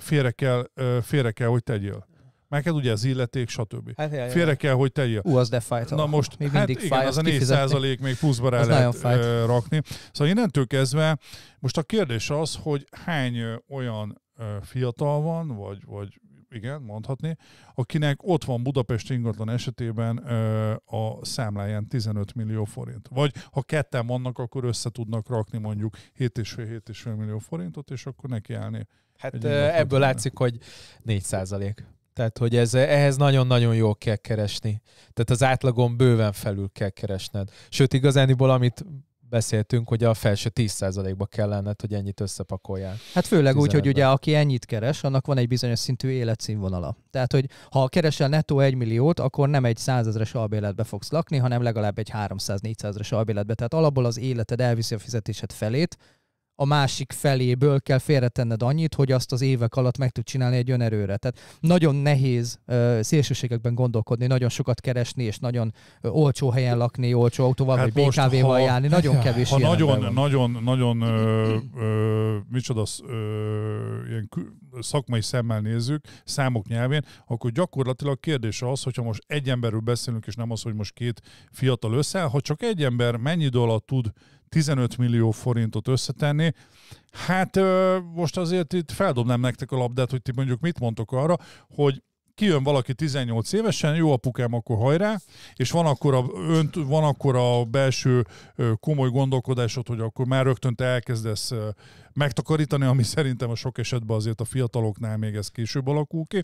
Félre kell, félre kell hogy tegyél. Meg kell ugye az illeték, stb. Hát, jaj, Félre kell, hogy telje. Ú, az de fájt. Na most, még hát igen, fáj, az a 4 százalék még pluszba rá lehet rakni. Szóval innentől kezdve most a kérdés az, hogy hány olyan fiatal van, vagy, vagy igen, mondhatni, akinek ott van Budapest ingatlan esetében ö, a számláján 15 millió forint. Vagy ha ketten vannak, akkor össze tudnak rakni mondjuk 7,5-7,5 millió forintot, és akkor nekiállni. Hát ebből látszik, hogy 4 százalék. Tehát, hogy ez, ehhez nagyon-nagyon jól kell keresni. Tehát az átlagon bőven felül kell keresned. Sőt, igazániból, amit beszéltünk, hogy a felső 10%-ba kell lenned, hogy ennyit összepakolják. Hát főleg 15 úgy, hogy ugye aki ennyit keres, annak van egy bizonyos szintű életszínvonala. Tehát, hogy ha keresel nettó 1 milliót, akkor nem egy 100 ezeres albéletbe fogsz lakni, hanem legalább egy 300-400 ezeres albéletbe. Tehát alapból az életed elviszi a fizetésed felét, a másik feléből kell félretenned annyit, hogy azt az évek alatt meg tud csinálni egy önerőre. Tehát nagyon nehéz uh, szélsőségekben gondolkodni, nagyon sokat keresni, és nagyon uh, olcsó helyen lakni, olcsó autóval, hát vagy BKV-val járni. Nagyon kevés ha nagyon, van. nagyon, nagyon, ö, ö, micsoda, ö, ilyen szakmai szemmel nézzük, számok nyelvén, akkor gyakorlatilag kérdés az, hogyha most egy emberről beszélünk, és nem az, hogy most két fiatal összeáll, ha csak egy ember mennyi idő alatt tud 15 millió forintot összetenni. Hát most azért itt feldobnám nektek a labdát, hogy ti mondjuk mit mondtok arra, hogy kijön valaki 18 évesen, jó apukám, akkor hajrá, és van akkor a, önt, van akkor a belső komoly gondolkodásod, hogy akkor már rögtön te elkezdesz megtakarítani, ami szerintem a sok esetben azért a fiataloknál még ez később alakul ki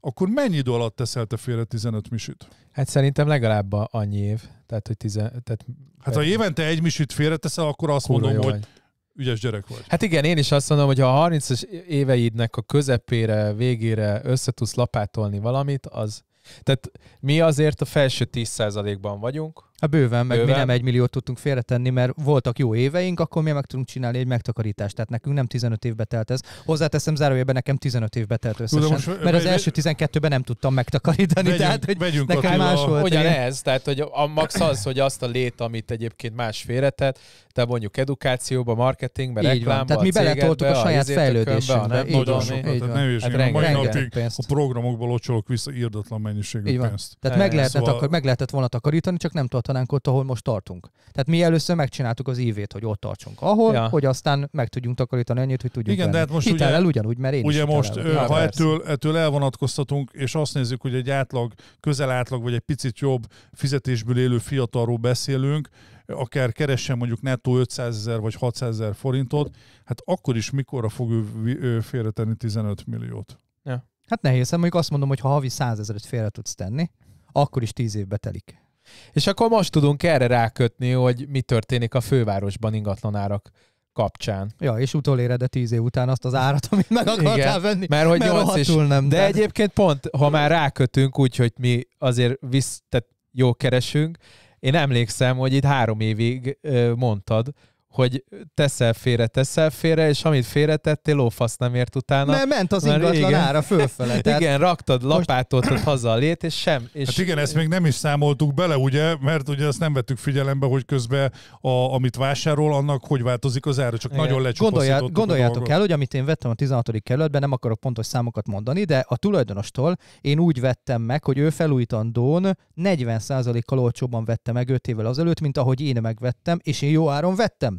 akkor mennyi idő alatt teszel te félre 15 misit? Hát szerintem legalább annyi év. Tehát, hogy tizen, tehát, hát ha évente egy misit félreteszel, akkor azt mondom, hogy vagy. ügyes gyerek vagy. Hát igen, én is azt mondom, hogy ha a 30-as éveidnek a közepére, végére összetudsz lapátolni valamit, az... Tehát mi azért a felső 10%-ban vagyunk, Hát bőven, meg bőven. mi nem egy milliót tudtunk félretenni, mert voltak jó éveink, akkor mi meg tudunk csinálni egy megtakarítást. Tehát nekünk nem 15 évbe telt ez. Hozzáteszem zárójelben nekem 15 évbe telt összesen. Tudom, most, mert megy, az első 12-ben nem tudtam megtakarítani. Megyünk, tehát, hogy megyünk nekem Attila. más volt. Ugyan ez, tehát hogy a max az, hogy azt a lét, amit egyébként más félretett, te mondjuk edukációba, marketingbe, így reklámba, van. Tehát mi beletoltuk a, a saját fejlődésünkbe. nagyon sokat, hát rengeteg, a programokból locsolok vissza írdatlan mennyiségű pénzt. Tehát meg lehetett volna takarítani, csak nem tudtam tartanánk ott, ahol most tartunk. Tehát mi először megcsináltuk az ívét, hogy ott tartsunk, ahol, ja. hogy aztán meg tudjunk takarítani annyit, hogy tudjuk. Igen, venni. de hát most Hitellel ugye, ugyanúgy, mert én Ugye most, ő, ha ettől, ettől elvonatkoztatunk, és azt nézzük, hogy egy átlag, közel átlag, vagy egy picit jobb fizetésből élő fiatalról beszélünk, akár keressen mondjuk nettó 500 ezer vagy 600 ezer forintot, hát akkor is mikorra fog ő, félretenni 15 milliót? Ja. Hát nehéz, hát mondjuk azt mondom, hogy ha havi 100 ezeret félre tudsz tenni, akkor is 10 évbe telik. És akkor most tudunk erre rákötni, hogy mi történik a fővárosban ingatlanárak kapcsán. Ja, és utoléred tíz év után azt az árat, amit meg akartál Igen, venni. Mert hogy mert 8 is. Nem, de, de egyébként pont, ha már rákötünk úgy, hogy mi azért visz, tehát jó keresünk, én emlékszem, hogy itt három évig mondtad, hogy teszel félre, teszel félre, és amit félretettél, lófasz nem ért utána. Mert ment az ingatlan igen. ára fölfele. Tehát igen, raktad, lapátoltad most... haza a lét, és sem. És... Hát igen, ezt még nem is számoltuk bele, ugye, mert ugye azt nem vettük figyelembe, hogy közben a, amit vásárol, annak hogy változik az ára, csak igen. nagyon lecsupaszított. Gondoljá, gondoljátok el, hogy amit én vettem a 16. kerületben, nem akarok pontos számokat mondani, de a tulajdonostól én úgy vettem meg, hogy ő felújítandón 40%-kal olcsóbban vette meg 5 évvel azelőtt, mint ahogy én megvettem, és én jó áron vettem.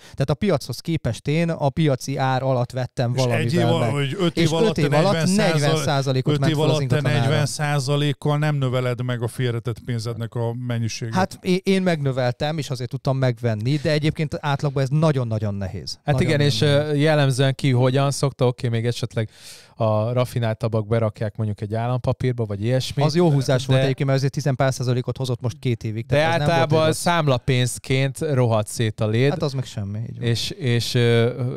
Tehát a piachoz képest én a piaci ár alatt vettem valamivel és egy év, meg. Hogy öt év és alatt, év alatt 40 százalékot öt év alatt te 40 százalékkal nem növeled meg a félretett pénzednek a mennyiségét. Hát én megnöveltem, és azért tudtam megvenni, de egyébként átlagban ez nagyon-nagyon nehéz. Hát nagyon igen, és jellemzően ki hogyan szokta, oké, még esetleg a tabak berakják mondjuk egy állampapírba, vagy ilyesmi. Az jó húzás de, volt egyébként, mert azért 10 ot hozott most két évig. De általában számlapénzként rohadt szét a léd. Hát az meg sem mi. Így és, és,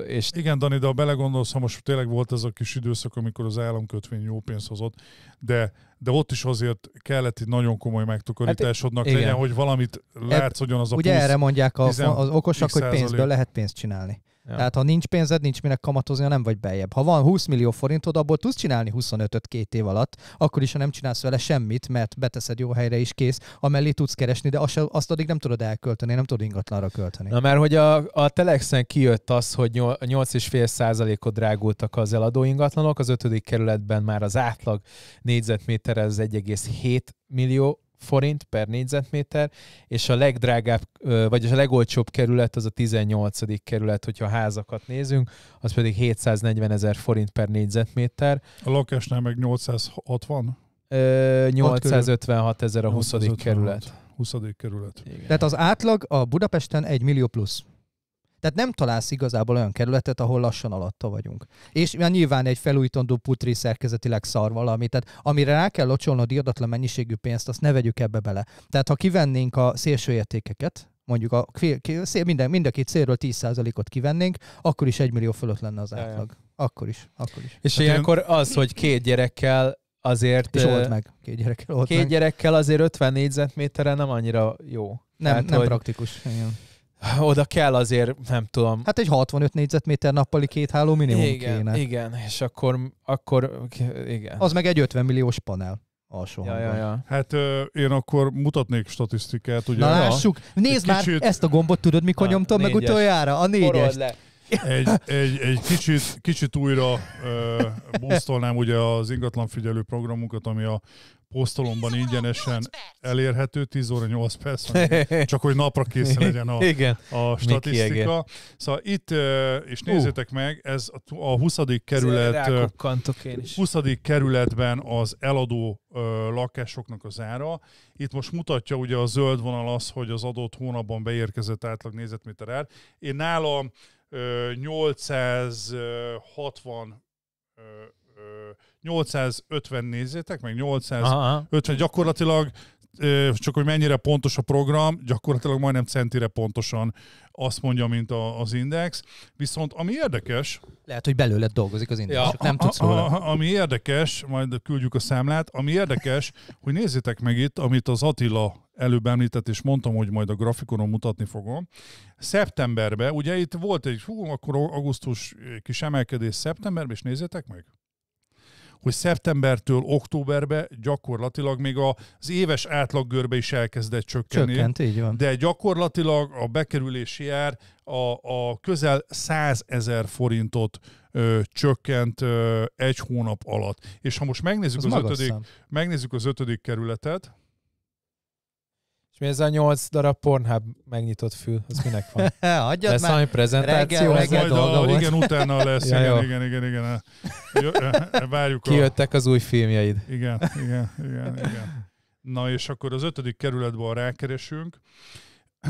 és... Igen, Dani, de ha belegondolsz, ha most tényleg volt ez a kis időszak, amikor az államkötvény jó pénzt hozott, de de ott is azért kellett egy nagyon komoly megtakarításodnak hát, legyen, hogy valamit látszódjon az a Ugye plusz, erre mondják a, az okosak, hogy pénzből lehet pénzt csinálni. Ja. Tehát ha nincs pénzed, nincs minek kamatozni, nem vagy beljebb. Ha van 20 millió forintod, abból tudsz csinálni 25-öt két év alatt, akkor is, ha nem csinálsz vele semmit, mert beteszed jó helyre is kész, amellé tudsz keresni, de azt, azt addig nem tudod elkölteni, nem tudod ingatlanra költeni. Na mert hogy a, a Telexen kijött az, hogy 8,5%-ot drágultak az eladó ingatlanok, az ötödik kerületben már az átlag négyzetméter az 1,7 millió forint per négyzetméter, és a legdrágább, vagyis a legolcsóbb kerület az a 18. kerület, hogyha házakat nézünk, az pedig 740 ezer forint per négyzetméter. A lakásnál meg 860? 856 ezer a 20. 856. kerület. 20. kerület. Igen. Tehát az átlag a Budapesten 1 millió plusz. Tehát nem találsz igazából olyan kerületet, ahol lassan alatta vagyunk. És nyilván egy felújítandó putri szerkezetileg szar valami, tehát amire rá kell locsolnod irdatlan mennyiségű pénzt, azt ne vegyük ebbe bele. Tehát ha kivennénk a szélső értékeket, mondjuk a, minden, mind a két célról 10%-ot kivennénk, akkor is egy millió fölött lenne az átlag. Akkor is, akkor is. És hát ilyenkor az, hogy két gyerekkel azért... És old meg, két gyerekkel old Két meg. gyerekkel azért 50 négyzetméterre nem annyira jó. Nem, Tehát, nem hogy... praktikus. Igen oda kell azért, nem tudom. Hát egy 65 négyzetméter nappali két háló minimum igen, kéne. Igen, és akkor, akkor igen. Az meg egy 50 milliós panel alsó ja, ja, ja. Hát ö, én akkor mutatnék statisztikát. Ugye? Na lássuk, nézd már, kicsit... ezt a gombot tudod mikor Na, nyomtam négyes. meg utoljára? A négyes. Egy, egy, egy kicsit, kicsit újra ö, busztolnám ugye az ingatlan figyelő programunkat, ami a posztolomban ingyenesen elérhető, 10 óra 8 perc, csak hogy napra készen legyen a, Igen. a statisztika. Szóval itt, és nézzétek uh. meg, ez a 20. kerület, 20. kerületben az eladó lakásoknak az ára. Itt most mutatja ugye a zöld vonal az, hogy az adott hónapban beérkezett átlag nézetméter ár. Én nálam 860 850 nézzétek, meg 850, Aha. gyakorlatilag csak hogy mennyire pontos a program, gyakorlatilag majdnem centire pontosan azt mondja, mint a, az index. Viszont ami érdekes... Lehet, hogy belőle dolgozik az index, ja. csak nem a, tudsz róla. A, a, ami érdekes, majd küldjük a számlát, ami érdekes, hogy nézzétek meg itt, amit az Attila előbb említett, és mondtam, hogy majd a grafikonon mutatni fogom. Szeptemberben, ugye itt volt egy, hú, akkor augusztus kis emelkedés szeptemberben, és nézzétek meg hogy szeptembertől októberbe gyakorlatilag még az éves átlaggörbe is elkezdett csökkenni. Csökkent, így van. De gyakorlatilag a bekerülési ár a, a közel 100 ezer forintot ö, csökkent ö, egy hónap alatt. És ha most megnézzük az, ötödik, megnézzük az ötödik kerületet, és mi ez a nyolc darab Pornhub megnyitott fül? Az minek van? Hagyjad lesz már. valami prezentáció? Reggel, reggel dolga a, Igen, utána lesz. ja, igen, igen, igen, igen, eh, igen. Várjuk Kijöttek a... az új filmjeid. Igen, igen, igen, igen. Na és akkor az ötödik kerületben rákeresünk.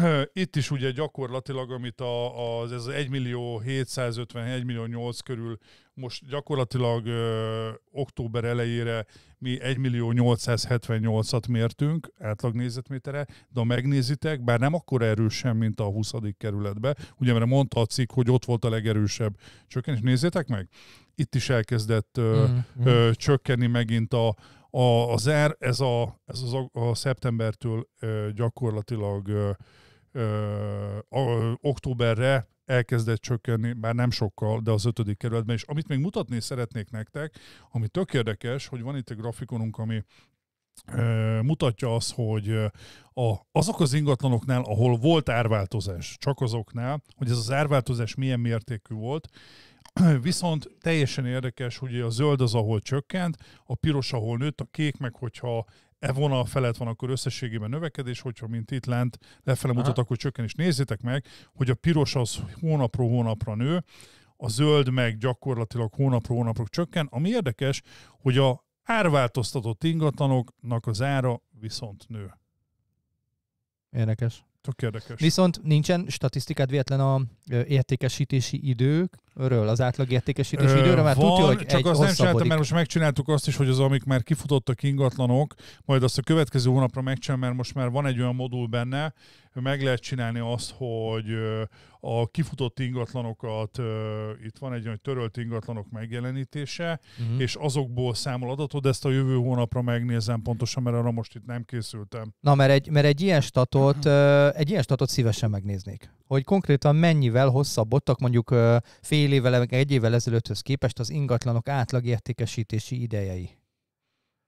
Itt is ugye gyakorlatilag, amit a, az, ez az 1 millió 750, 1 millió 8 körül, most gyakorlatilag ö, október elejére mi 1 millió 878-at mértünk átlag nézetméterre, de ha megnézitek, bár nem akkor erősen, mint a 20. kerületbe, ugye mert mondta a cikk, hogy ott volt a legerősebb csökkenés, nézzétek meg, itt is elkezdett ö, mm-hmm. ö, csökkenni megint a, a, az ár, ez, a, ez az a, a szeptembertől ö, gyakorlatilag ö, ö, ö, októberre elkezdett csökkenni, már nem sokkal, de az ötödik kerületben. És amit még mutatni szeretnék nektek, ami tök érdekes, hogy van itt egy grafikonunk, ami ö, mutatja azt, hogy a, azok az ingatlanoknál, ahol volt árváltozás, csak azoknál, hogy ez az árváltozás milyen mértékű volt, Viszont teljesen érdekes, hogy a zöld az, ahol csökkent, a piros, ahol nőtt, a kék meg, hogyha e vonal felett van, akkor összességében növekedés, hogyha mint itt lent lefele mutat, akkor csökken is. Nézzétek meg, hogy a piros az hónapról hónapra nő, a zöld meg gyakorlatilag hónapról hónapra csökken. Ami érdekes, hogy a árváltoztatott ingatlanoknak az ára viszont nő. Érdekes. Tök érdekes. Viszont nincsen statisztikád véletlen a értékesítési időről, az átlag értékesítési Ö, időről, mert tudja, hogy csak egy azt nem csináltam, mert most megcsináltuk azt is, hogy az, amik már kifutottak ingatlanok, majd azt a következő hónapra megcsinálom, mert most már van egy olyan modul benne, meg lehet csinálni azt, hogy a kifutott ingatlanokat, itt van egy olyan törölt ingatlanok megjelenítése, uh-huh. és azokból számol adatod, de ezt a jövő hónapra megnézem pontosan, mert arra most itt nem készültem. Na, mert egy, mert egy ilyen statot, egy ilyen statot szívesen megnéznék. Hogy konkrétan mennyivel hosszabbodtak mondjuk fél évvel, egy évvel ezelőtthöz képest az ingatlanok átlagértékesítési idejei.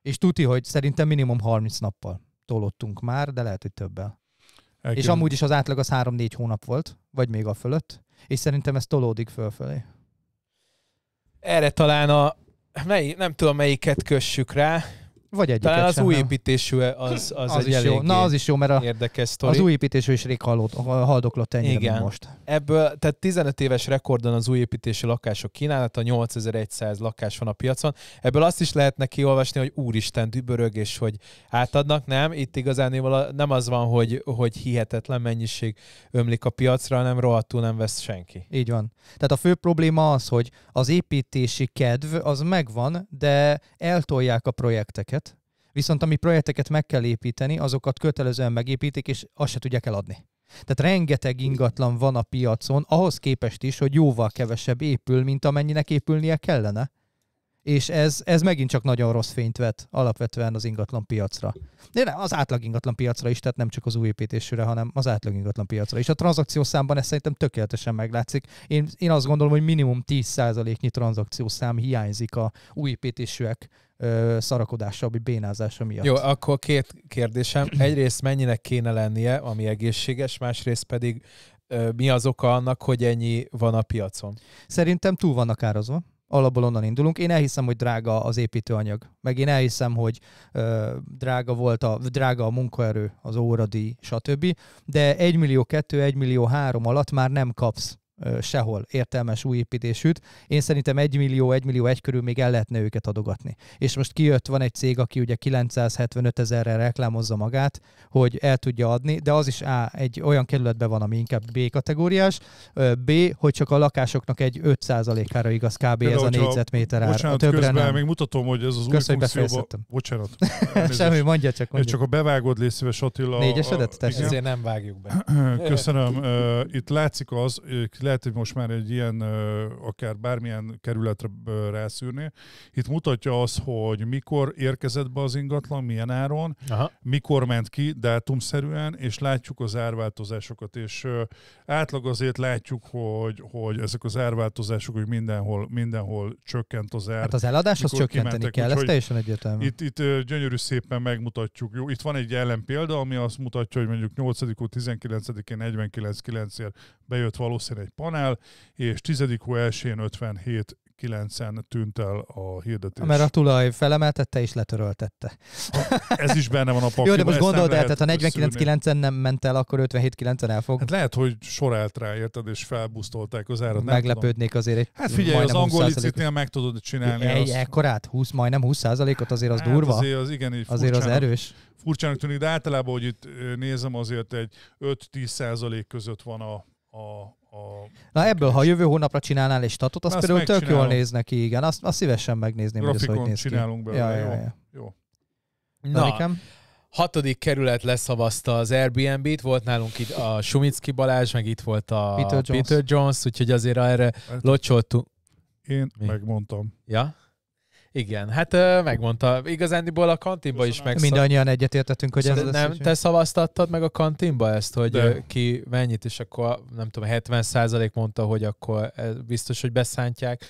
És tuti, hogy szerintem minimum 30 nappal tolottunk már, de lehet, hogy többel. Elkülön. És amúgy is az átlag az 3-4 hónap volt, vagy még a fölött, és szerintem ez tolódik fölfelé. Erre talán a, mely, nem tudom melyiket kössük rá, vagy egyiket Talán az sem, új építésű e- az, az, az egy is jó. Na, az is jó, mert a, érdekes sztori. az új építésű is rég hallott, haldoklott ennyire, Igen. most. Ebből, tehát 15 éves rekordon az új építésű lakások kínálata, 8100 lakás van a piacon. Ebből azt is lehet neki olvasni, hogy úristen, dübörög, és hogy átadnak, nem? Itt igazán nem az van, hogy, hogy hihetetlen mennyiség ömlik a piacra, hanem rohadtul nem vesz senki. Így van. Tehát a fő probléma az, hogy az építési kedv az megvan, de eltolják a projekteket, Viszont ami projekteket meg kell építeni, azokat kötelezően megépítik, és azt se tudják eladni. Tehát rengeteg ingatlan van a piacon, ahhoz képest is, hogy jóval kevesebb épül, mint amennyinek épülnie kellene és ez, ez megint csak nagyon rossz fényt vet alapvetően az ingatlan piacra. De nem, az átlag ingatlan piacra is, tehát nem csak az új építésűre, hanem az átlag ingatlan piacra is. A tranzakciószámban ez szerintem tökéletesen meglátszik. Én, én azt gondolom, hogy minimum 10%-nyi tranzakciószám hiányzik a új építésűek ö, szarakodása, vagy bénázása miatt. Jó, akkor két kérdésem. Egyrészt mennyinek kéne lennie, ami egészséges, másrészt pedig ö, mi az oka annak, hogy ennyi van a piacon? Szerintem túl vannak árazva alapból onnan indulunk. Én elhiszem, hogy drága az építőanyag, meg én elhiszem, hogy ö, drága volt a, drága a munkaerő, az óradíj, stb. De 1 millió 2, 1 millió 3 alatt már nem kapsz sehol értelmes új építésűt. Én szerintem 1 millió, 1 millió egy körül még el lehetne őket adogatni. És most kijött, van egy cég, aki ugye 975 ezerre reklámozza magát, hogy el tudja adni, de az is A, egy olyan kerületben van, ami inkább B kategóriás, B, hogy csak a lakásoknak egy 5%-ára igaz kb. De ez a négyzetméter ár. Bocsánat, a közben nem. még mutatom, hogy ez az Kösz, új funkcióba... Bocsánat. Semmi, mondja csak. Mondja. Csak a bevágod, légy szíves Attila. Négyesedet? A... Ezért nem vágjuk be. Köszönöm. Itt látszik az, lehet, hogy most már egy ilyen, akár bármilyen kerületre rászűrni. Itt mutatja az, hogy mikor érkezett be az ingatlan, milyen áron, Aha. mikor ment ki dátumszerűen, és látjuk az árváltozásokat, és átlag azért látjuk, hogy, hogy ezek az árváltozások, hogy mindenhol, mindenhol csökkent az ár. Hát az eladás az csökkenteni kimentek, kell, ez teljesen egyértelmű. Itt, itt gyönyörű szépen megmutatjuk. Jó, itt van egy ellenpélda, ami azt mutatja, hogy mondjuk 8 19-én 49 9 ért bejött valószínűleg egy panel, és 10. hó 1 én 57 9-en tűnt el a hirdetés. Mert a tulaj felemeltette és letöröltette. Ha, Ez is benne van a pakliban. Jó, de most gondold el, tehát ha 49-9-en nem ment el, akkor 57-9-en elfog. Hát lehet, hogy sorált rá, érted, és felbusztolták az árat. Meglepődnék tudom. azért. hát figyelj, az angol licitnél meg tudod csinálni. Egy, azt... ekkorát, 20, majdnem 20%-ot azért az hát durva. Azért az, igen, így azért az erős. Furcsának tűnik, de általában, hogy itt nézem, azért egy 5-10 között van a a, a Na ebből, ha jövő hónapra csinálnál egy statot, az például tök jól néz neki, igen. Azt, azt szívesen megnézném, hogy ez hogy néz ki. csinálunk belőle, ja, jó? Ja, ja. jó. Na, Na hatodik kerület leszavazta az Airbnb-t, volt nálunk itt a Sumicki Balázs, meg itt volt a Peter Jones, Peter Jones úgyhogy azért erre hát locsoltunk. Én Mi? megmondtam. Ja? Igen, hát megmondta. Igazándiból a kantinba Köszönöm. is meg. Mindannyian egyetértettünk, hogy ez Nem, te szavaztattad meg a kantinba ezt, hogy De. ki mennyit, és akkor nem tudom, 70 százalék mondta, hogy akkor biztos, hogy beszántják,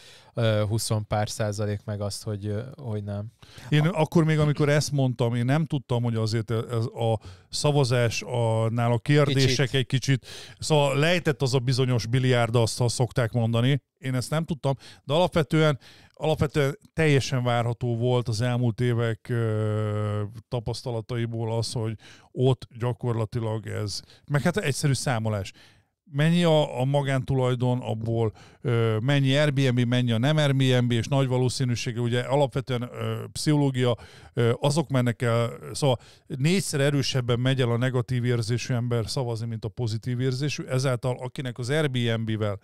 20 pár százalék meg azt, hogy, hogy nem. Én akkor még, amikor ezt mondtam, én nem tudtam, hogy azért ez a szavazás a, nál a kérdések kicsit. egy kicsit, szóval lejtett az a bizonyos biliárd, azt ha szokták mondani, én ezt nem tudtam, de alapvetően, alapvetően teljesen várható volt az elmúlt évek ö, tapasztalataiból az, hogy ott gyakorlatilag ez, meg hát egyszerű számolás mennyi a, a magántulajdon, abból ö, mennyi Airbnb, mennyi a nem Airbnb, és nagy valószínűsége, ugye alapvetően ö, pszichológia, ö, azok mennek el, szóval négyszer erősebben megy el a negatív érzésű ember szavazni, mint a pozitív érzésű, ezáltal akinek az Airbnb-vel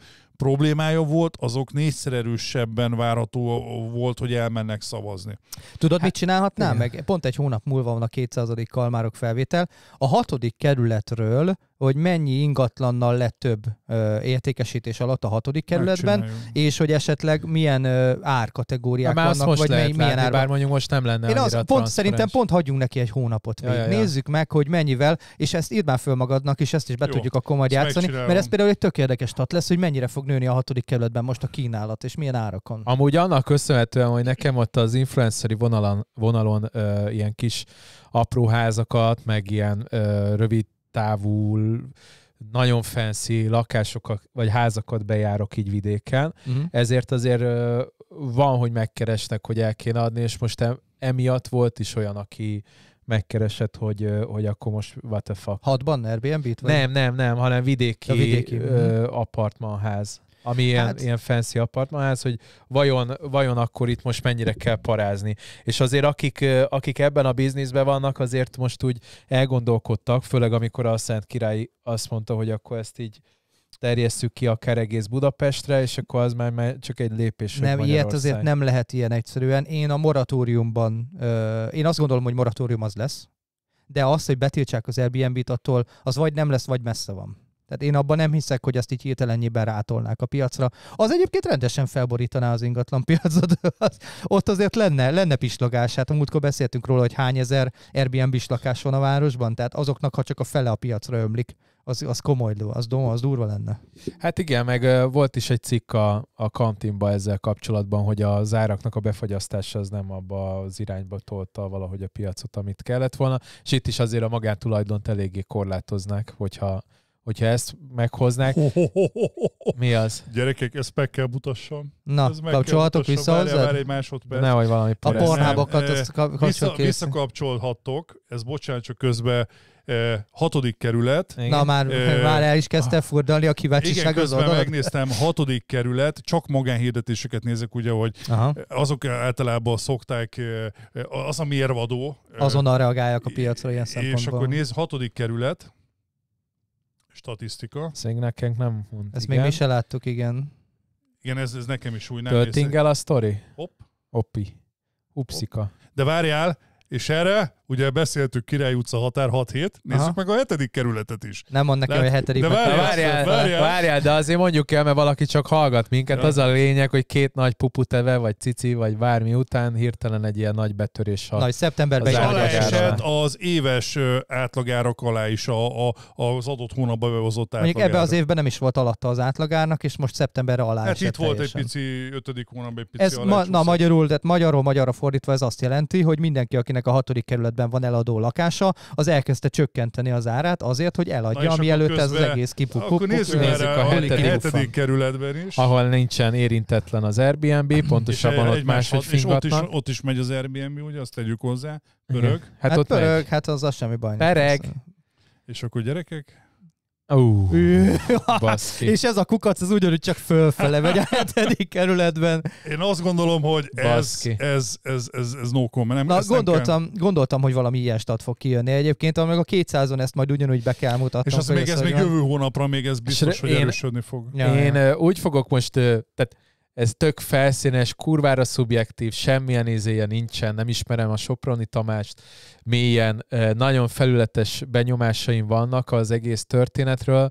problémája volt, azok négyszer erősebben várható volt, hogy elmennek szavazni. Tudod, hát, mit csinálhatnám? Meg pont egy hónap múlva van a 200. kalmárok felvétel. A hatodik kerületről, hogy mennyi ingatlannal lett több ö, értékesítés alatt a hatodik kerületben, és hogy esetleg milyen ö, árkategóriák hát Már vannak, vagy lehet mely, milyen látni, árban. Bár mondjuk most nem lenne Én az, pont, szerintem pont hagyjunk neki egy hónapot még. Ja, ja, ja. Nézzük meg, hogy mennyivel, és ezt írd már föl magadnak, és ezt is be Jó, tudjuk a komad játszani, mert ez például egy tök érdekes tat lesz, hogy mennyire fog nőni a hatodik kerületben most a kínálat, és milyen árakon? Amúgy annak köszönhetően, hogy nekem ott az influenceri vonalon, vonalon ö, ilyen kis apró házakat, meg ilyen ö, rövid távú, nagyon fancy lakásokat vagy házakat bejárok így vidéken, uh-huh. ezért azért ö, van, hogy megkeresnek, hogy el kéne adni, és most emiatt volt is olyan, aki megkeresett, hogy, hogy akkor most what the fuck. Hatban Airbnb-t? Vagy? Nem, nem, nem, hanem vidéki, vidéki. Ö, mhm. apartmanház. Ami ilyen, hát... ilyen fancy apartmanház, hogy vajon, vajon akkor itt most mennyire kell parázni. És azért akik, akik ebben a bizniszben vannak, azért most úgy elgondolkodtak, főleg amikor a Szent Király azt mondta, hogy akkor ezt így terjesszük ki akár egész Budapestre, és akkor az már, már csak egy lépés. Nem, ilyet azért nem lehet ilyen egyszerűen. Én a moratóriumban, ö, én azt gondolom, hogy moratórium az lesz, de az, hogy betiltsák az Airbnb-t attól, az vagy nem lesz, vagy messze van. Tehát én abban nem hiszek, hogy azt így hirtelennyiben rátolnák a piacra. Az egyébként rendesen felborítaná az ingatlan piacot. ott azért lenne, lenne pislogás. Hát amúgykor beszéltünk róla, hogy hány ezer Airbnb-s lakás van a városban, tehát azoknak, ha csak a fele a piacra ömlik, az, az komoly, az, az durva lenne. Hát igen, meg volt is egy cikk a, a kantinba ezzel kapcsolatban, hogy az áraknak a befagyasztása az nem abba az irányba tolta valahogy a piacot, amit kellett volna, és itt is azért a magántulajdont eléggé korlátoznák, hogyha, hogyha ezt meghoznák. Oh, oh, oh, Mi az? Gyerekek, ezt meg kell mutassam. Na, ez meg kapcsolhatok vissza hozzá? Ne egy másodperc. Nehogy valami A pornábokat azt vissza, visszakapcsolhattok, ez bocsánat, csak közben hatodik kerület. Igen. Na már, e, már el is kezdte fordulni a kíváncsiság igen, az oldalon. megnéztem, hatodik kerület, csak magánhirdetéseket nézek, ugye, hogy Aha. azok általában szokták, az a mérvadó. Azonnal reagálják a piacra ilyen szempontból. És akkor néz, hatodik kerület, statisztika. Szerintem nekünk nem mond. Ezt igen. még mi se láttuk, igen. Igen, ez, ez nekem is új. Tölting el a sztori? Hopp. Oppi. Upszika. De várjál, és erre Ugye beszéltük Király utca határ 6-7, nézzük Aha. meg a hetedik kerületet is. Nem mond nekem, hogy a hetedik. De várjál, várjál, várjál, várjál, de azért mondjuk el, mert valaki csak hallgat minket. Ja. Az a lényeg, hogy két nagy puputeve, vagy cici, vagy bármi után hirtelen egy ilyen nagy betörés. Ha nagy szeptemberben az, az éves átlagárak alá is a, a, az adott hónapban behozott átlagára. Mondjuk ebbe az évben nem is volt alatta az átlagárnak, és most szeptemberre alá Hát itt volt teljesen. egy pici ötödik hónapban egy pici ez ma, Na, magyarul, tehát magyarról magyarra fordítva ez azt jelenti, hogy mindenki, akinek a hatodik kerületben közben van eladó lakása, az elkezdte csökkenteni az árát azért, hogy eladja, mielőtt ez az egész kipuk. Akkor nézzük, nézzük a, a hetedik kerületben is. Ahol nincsen érintetlen az Airbnb, Pontosabban, ott máshogy fingatnak. És ott is megy az Airbnb, ugye, azt tegyük hozzá. Pörög. Hát, hát ott pörög, hát az, az semmi baj. Pereg. És akkor gyerekek, Uh, és ez a kukac, ez ugyanúgy csak fölfele megy a hetedik kerületben. Én azt gondolom, hogy ez, ez, ez, ez, ez, no comment. Nem, Na, gondoltam, nem kell... gondoltam, hogy valami ilyen stat fog kijönni egyébként, amíg a 200-on ezt majd ugyanúgy be kell mutatnom. És az még ez, ez még jövő hónapra még ez biztos, és hogy én, erősödni fog. Ja, én ja. úgy fogok most, tehát ez tök felszínes, kurvára szubjektív, semmilyen izéje nincsen, nem ismerem a Soproni Tamást, mélyen, nagyon felületes benyomásaim vannak az egész történetről.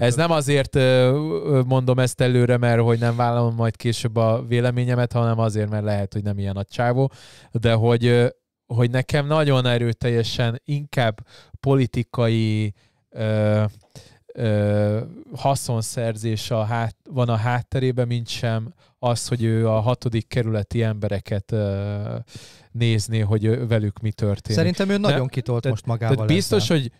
Ez nem azért mondom ezt előre, mert hogy nem vállalom majd később a véleményemet, hanem azért, mert lehet, hogy nem ilyen a csávó, de hogy, hogy nekem nagyon erőteljesen inkább politikai ö, haszonszerzés a hát, van a hátterében, mint sem az, hogy ő a hatodik kerületi embereket ö, nézné, hogy velük mi történik. Szerintem ő nagyon nem? kitolt most magával. biztos, ezzel. hogy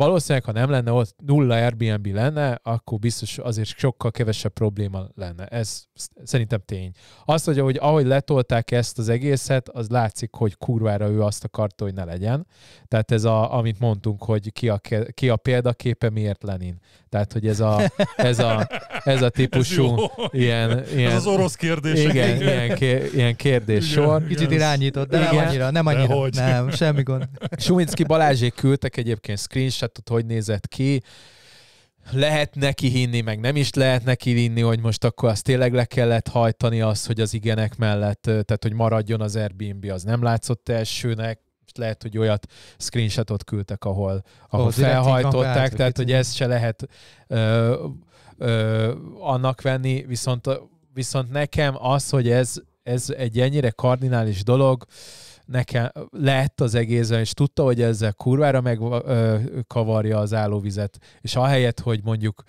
Valószínűleg, ha nem lenne ott nulla Airbnb lenne, akkor biztos azért sokkal kevesebb probléma lenne. Ez szerintem tény. Azt, hogy ahogy, ahogy letolták ezt az egészet, az látszik, hogy kurvára ő azt akarta, hogy ne legyen. Tehát ez, a, amit mondtunk, hogy ki a, ki a példaképe, miért Lenin. Tehát, hogy ez a, ez a, ez a típusú ez ilyen, ilyen... Ez az orosz kérdés. Igen, ilyen, ilyen kérdés igen, sor. Kicsit irányított, de igen. nem annyira, nem annyira. Nem, semmi gond. Suminski Balázsék küldtek egyébként screenshotot, hogy nézett ki lehet neki hinni, meg nem is lehet neki hinni, hogy most akkor azt tényleg le kellett hajtani az, hogy az igenek mellett, tehát hogy maradjon az Airbnb, az nem látszott elsőnek, és lehet, hogy olyat screenshotot küldtek, ahol, ahol oh, felhajtották, tehát hogy ez se lehet ö, ö, annak venni, viszont, viszont nekem az, hogy ez, ez egy ennyire kardinális dolog, nekem lett az egészen, és tudta, hogy ezzel kurvára megkavarja az állóvizet, és ahelyett, hogy mondjuk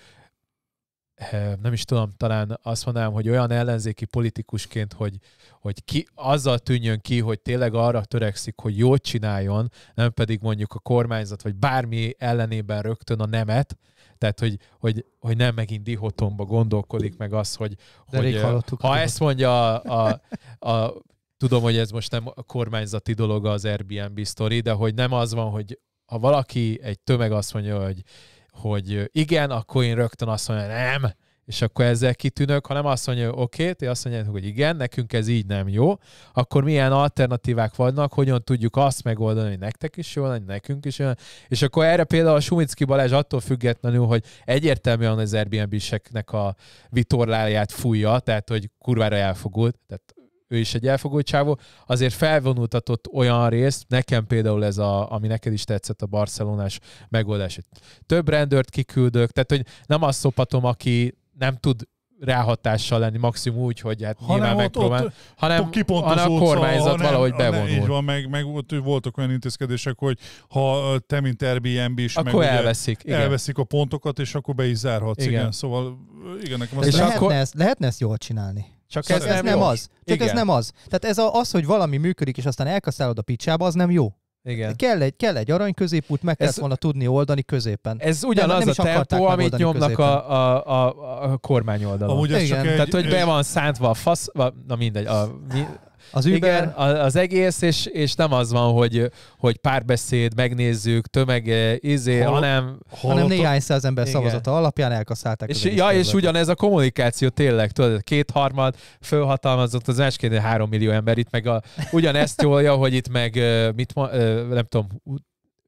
nem is tudom, talán azt mondanám, hogy olyan ellenzéki politikusként, hogy, hogy ki, azzal tűnjön ki, hogy tényleg arra törekszik, hogy jót csináljon, nem pedig mondjuk a kormányzat, vagy bármi ellenében rögtön a nemet, tehát hogy, hogy, hogy nem megint dihotomba gondolkodik meg az, hogy, De hogy ha a ezt mondja a, a, a Tudom, hogy ez most nem a kormányzati dolog az Airbnb sztori, de hogy nem az van, hogy ha valaki, egy tömeg azt mondja, hogy hogy igen, akkor én rögtön azt mondja nem, és akkor ezzel kitűnök, hanem azt mondja, hogy oké, okay, ti azt mondjátok, hogy igen, nekünk ez így nem jó, akkor milyen alternatívák vannak, hogyan tudjuk azt megoldani, hogy nektek is jó, hogy nekünk is jó. És akkor erre például a Sumicki Balázs attól függetlenül, hogy egyértelműen az Airbnb-seknek a vitorláját fújja, tehát hogy kurvára elfogult, tehát ő is egy elfogott csávó, azért felvonultatott olyan részt, nekem például ez, a, ami neked is tetszett a barcelonás megoldás, hogy több rendőrt kiküldök, tehát hogy nem azt szopatom, aki nem tud ráhatással lenni, maximum úgy, hogy hát hanem nyilván megpróbál, hanem, hanem a szóval kormányzat hanem, valahogy bevonul. Így van, meg, meg ott voltak olyan intézkedések, hogy ha te, mint Airbnb is, akkor meg elveszik, ugye, igen. elveszik a pontokat, és akkor be is zárhatsz. Igen, igen szóval igen, nekem lehetne, akkor... ezt, lehetne ezt jól csinálni. Csak szóval ez, ez nem, az. Csak Igen. ez nem az. Tehát ez a, az, hogy valami működik, és aztán elkaszálod a picsába, az nem jó. Igen. Kell egy, kell egy arany középút, meg kellett volna tudni oldani középen. Ez ugyanaz a tempó, amit nyomnak a, a, a, a kormány oldalon. Amúgy Igen. Csak egy, Tehát, hogy be van szántva a fasz, na mindegy, a, mi, az Uber. Igen, az egész, és, és nem az van, hogy, hogy párbeszéd, megnézzük, tömeg, eh, izé, Hol, hanem... Hanem néhány száz ember igen. szavazata alapján elkaszálták. És, ja, és ugyanez a kommunikáció tényleg, tudod, kétharmad fölhatalmazott az másként három millió ember itt, meg a, ugyanezt jólja, hogy itt meg eh, mit, eh, nem tudom,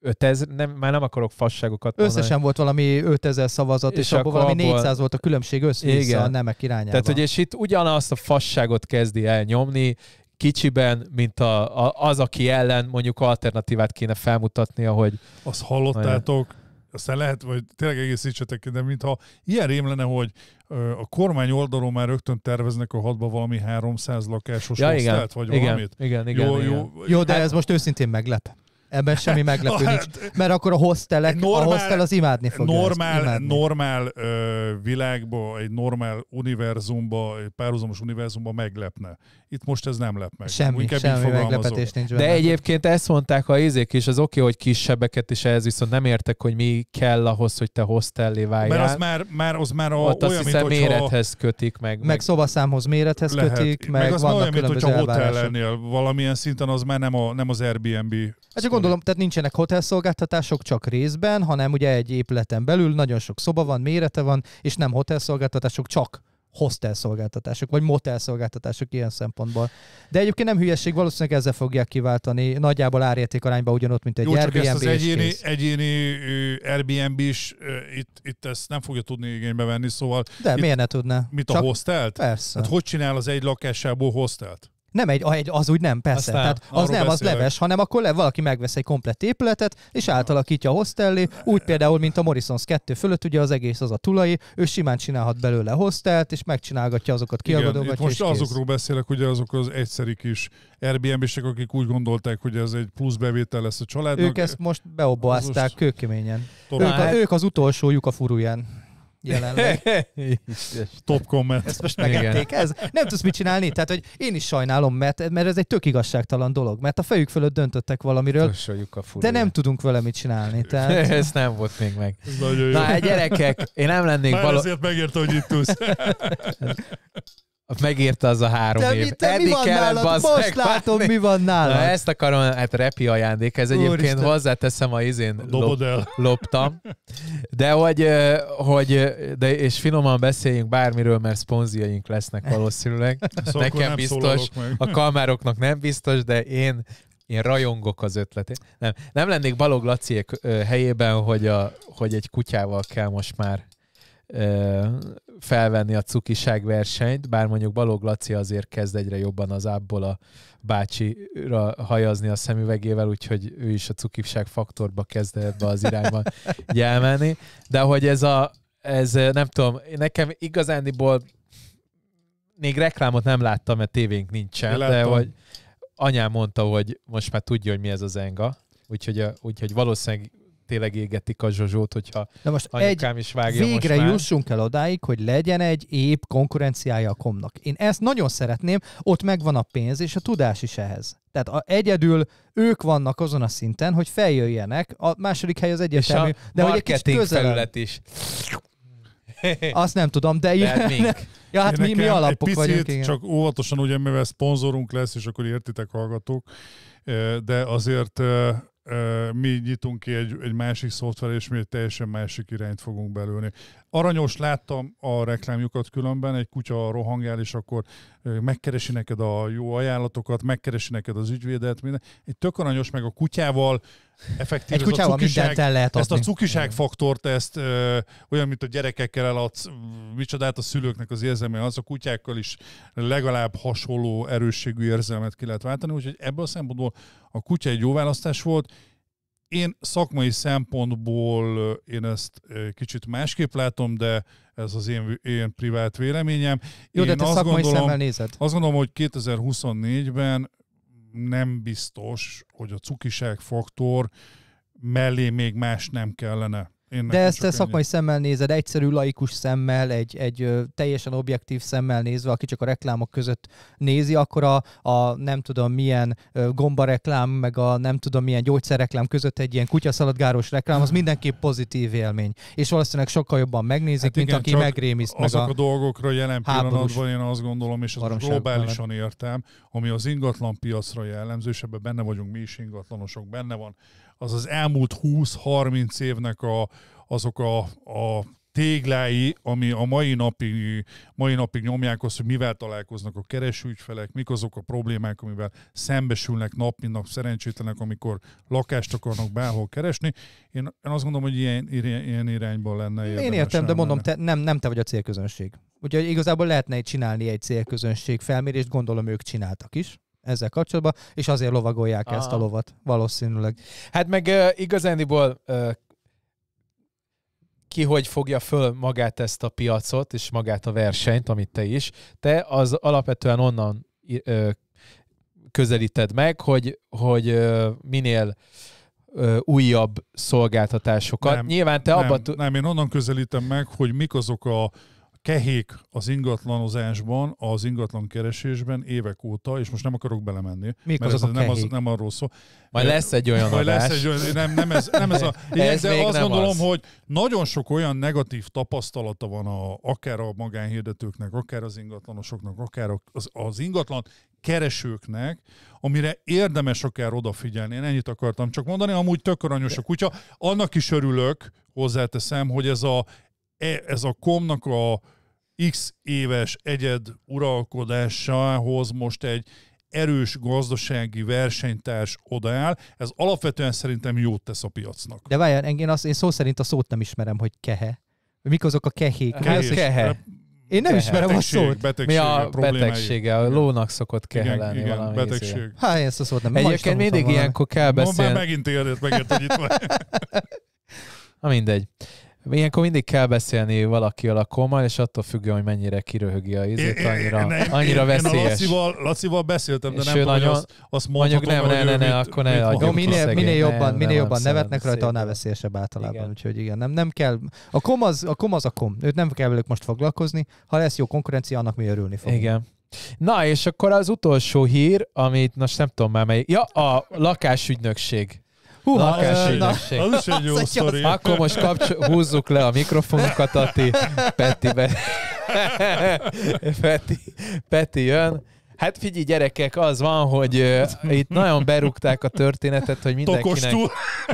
5000, nem, már nem akarok fasságokat mondani. Összesen volt valami 5000 szavazat, és, és abból valami 400 abból... volt a különbség össze a nemek irányába. Tehát, hogy és itt ugyanazt a fasságot kezdi el nyomni, kicsiben, mint a, a, az, aki ellen mondjuk alternatívát kéne felmutatnia, hogy... Azt hallottátok, olyan... aztán lehet, vagy tényleg egészítsetek, de mintha ilyen rém lenne, hogy a kormány oldalon már rögtön terveznek a hadba valami 300 lakásos ja, igen, vagy igen, valamit. Igen, igen, jó, igen. Jó, jó de hát, ez most őszintén meglep. Ebben semmi meglepő nincs. Hát, Mert akkor a hostelek, normál, a hostel az imádni fogja. Normál, ezt, imádni. normál ö, világba, egy normál univerzumba, egy párhuzamos univerzumba meglepne. Itt most ez nem lep meg. Semmi, Inkább semmi meglepetés nincs. Benne. De egyébként ezt mondták a izék is, az oké, okay, hogy kisebbeket is ehhez, viszont nem értek, hogy mi kell ahhoz, hogy te hostellé váljál. Mert az már, már, az már a, Ott olyan, mint hiszem, mérethez kötik meg. Meg, meg szobaszámhoz mérethez lehet. kötik, meg, meg az vannak olyan, mint hogyha hotel lennél valamilyen szinten, az már nem, a, nem az Airbnb. Hát csak gondolom, tehát nincsenek hotelszolgáltatások csak részben, hanem ugye egy épületen belül nagyon sok szoba van, mérete van, és nem hotelszolgáltatások, csak hostel szolgáltatások, vagy motel szolgáltatások ilyen szempontból. De egyébként nem hülyesség, valószínűleg ezzel fogják kiváltani, nagyjából árérték arányba ugyanott, mint egy Jó, Airbnb. Csak ezt az egyéni, egyéni Airbnb is itt, itt ezt nem fogja tudni igénybe venni, szóval... De itt, miért ne tudná? Mit csak a hostelt? Persze. Hát hogy csinál az egy lakásából hostelt? Nem egy, egy, az úgy nem, persze. Aztán, Tehát az nem, az leves, leves, hanem akkor le, valaki megvesz egy komplett épületet, és átalakítja a hostellé, úgy például, mint a Morrisons 2 fölött, ugye az egész az a tulai, ő simán csinálhat belőle hostelt, és megcsinálgatja azokat, kiadókat. Most és azokról beszélek, ugye azok az egyszeri kis Airbnb-sek, akik úgy gondolták, hogy ez egy plusz bevétel lesz a családnak. Ők ezt most beobbázták kőkeményen. Ők, ők az utolsó lyuk a furuján jelenleg. Top comment. Ezt most megették, ez? Nem tudsz mit csinálni? Tehát, hogy én is sajnálom, mert, mert ez egy tök igazságtalan dolog, mert a fejük fölött döntöttek valamiről, de nem tudunk vele mit csinálni. Tehát... ez nem volt még meg. Ez nagyon jó. Na, gyerekek, én nem lennék... Már való... ezért megérte, hogy itt tudsz. Megírta az a három de év. Mi, de Eddig mi van nálad? Most meg látom, mi van nálad. Na, ezt akarom, hát repi ajándék, ez egyébként Isten. hozzáteszem a izén lop, loptam. De hogy, hogy de, és finoman beszéljünk bármiről, mert szponziaink lesznek valószínűleg. Szóval Nekem biztos, a kamároknak nem biztos, de én én rajongok az ötletét. Nem, nem lennék Balog Laciék helyében, hogy, a, hogy egy kutyával kell most már felvenni a cukiság versenyt, bár mondjuk Balog Laci azért kezd egyre jobban az ábból a bácsira hajazni a szemüvegével, úgyhogy ő is a cukiság faktorba kezd ebbe az irányba gyelmenni. De hogy ez a, ez nem tudom, nekem igazániból még reklámot nem láttam, mert tévénk nincsen, de hogy anyám mondta, hogy most már tudja, hogy mi ez az enga, úgyhogy, úgyhogy valószínűleg tényleg égetik a zsozsót, hogyha De most anyukám egy, is vágja végre most már. jussunk el odáig, hogy legyen egy épp konkurenciája a komnak. Én ezt nagyon szeretném, ott megvan a pénz és a tudás is ehhez. Tehát a, egyedül ők vannak azon a szinten, hogy feljöjjenek, a második hely az egyetemű, és a de hogy egy felület is. Azt nem tudom, de ilyen... ja, hát mi, mi alapok picit, vagyunk. Igen. Csak óvatosan, ugye, mivel szponzorunk lesz, és akkor értitek, hallgatók, eh, de azért eh, mi nyitunk ki egy, egy másik szoftver, és mi egy teljesen másik irányt fogunk belőni. Aranyos láttam a reklámjukat különben, egy kutya rohangál, és akkor megkeresi neked a jó ajánlatokat, megkeresi neked az ügyvédet, minden. Egy tök aranyos, meg a kutyával effektív. Egy kutyával cukiság, mindent el lehet adni. Ezt a cukiság faktort, ezt ö, olyan, mint a gyerekekkel eladsz, micsodát a szülőknek az érzelme, az a kutyákkal is legalább hasonló erősségű érzelmet ki lehet váltani, úgyhogy ebből a szempontból a kutya egy jó választás volt, én szakmai szempontból én ezt kicsit másképp látom, de ez az én, én privát véleményem. Jó, én de te azt szakmai gondolom, szemmel nézed. Azt gondolom, hogy 2024-ben nem biztos, hogy a cukiság faktor mellé még más nem kellene én De ezt te szakmai szemmel nézed, egyszerű laikus szemmel, egy, egy teljesen objektív szemmel nézve, aki csak a reklámok között nézi, akkor a, a nem tudom milyen gombareklám, meg a nem tudom milyen gyógyszerreklám között egy ilyen kutyaszaladgáros reklám, az mindenképp pozitív élmény. És valószínűleg sokkal jobban megnézik, hát igen, mint aki megrémiszt meg azok a, a dolgokra jelen pillanatban én azt gondolom, és azt globálisan mellett. értem, ami az ingatlan piacra jellemző, és ebben benne vagyunk mi is ingatlanosok, benne van az az elmúlt 20-30 évnek a, azok a, a téglái, ami a mai napig, mai napig nyomják azt, hogy mivel találkoznak a keresőügyfelek, mik azok a problémák, amivel szembesülnek nap, mint nap szerencsétlenek, amikor lakást akarnak bárhol keresni. Én, én azt gondolom, hogy ilyen, ilyen irányban lenne érdemes. Én értem, de mondom, te, nem, nem te vagy a célközönség. Úgyhogy igazából lehetne egy csinálni egy célközönség felmérést, gondolom ők csináltak is ezzel kapcsolatban, és azért lovagolják Aha. ezt a lovat, valószínűleg. Hát meg uh, igazániból uh, ki hogy fogja föl magát ezt a piacot, és magát a versenyt, amit te is. Te az alapvetően onnan uh, közelíted meg, hogy, hogy uh, minél újabb szolgáltatásokat. Nem, Nyilván te nem, abban... Tu- nem, én onnan közelítem meg, hogy mik azok a kehék az ingatlanozásban, az ingatlan keresésben évek óta, és most nem akarok belemenni, Mik mert azok ez a nem, az, nem arról szól. Majd lesz egy olyan Majd adás. lesz egy olyan, nem, nem, ez, nem ez a Ez ez de azt gondolom, az. hogy nagyon sok olyan negatív tapasztalata van a, akár a magánhirdetőknek, akár az ingatlanosoknak, akár az, az ingatlan keresőknek, amire érdemes akár odafigyelni. Én ennyit akartam csak mondani, amúgy tök aranyos a kutya. Annak is örülök, hozzáteszem, hogy ez a E, ez a komnak a x éves egyed uralkodásához most egy erős gazdasági versenytárs odaáll, ez alapvetően szerintem jót tesz a piacnak. De várjál, engem azt, én szó szerint a szót nem ismerem, hogy kehe. Mik azok a kehék? Kehe. Az hát, kehe. Én nem kehe. ismerem betegség, a szót. Betegség, Mi a betegsége? A lónak szokott kehe igen, lenni igen, valami betegség. Hát én ezt a szót nem. Egyébként mindig valami. ilyenkor kell beszélni. Mondd már megint élet, megért, hogy itt vagy. Na mindegy. Ilyenkor mindig kell beszélni valaki a lakommal, és attól függően, hogy mennyire kiröhögi a izét, annyira, ne, annyira veszélyes. Én a Lacival, Lacival beszéltem, de és nem nagyon, azt, azt mondhatom, nem, ne, ne, ne, akkor ne mit adjunk. Minél, minél jobban, nem, minél nem, jobban nevetnek rajta, annál veszélyesebb általában. Igen. Úgyhogy igen, nem, nem kell. A kom, az, a kom az a kom. Őt nem kell velük most foglalkozni. Ha lesz jó konkurencia, annak mi örülni fogunk. Igen. Na, és akkor az utolsó hír, amit most nem tudom már melyik. Ja, a lakásügynökség Húha, na, hát, na, az is egy jó sztori. Akkor most kapcs- húzzuk le a mikrofonokat, Ati. Peti, be... Peti, Peti jön. Hát figyelj gyerekek, az van, hogy uh, itt nagyon berúgták a történetet, hogy mindenkinek... Tokostú.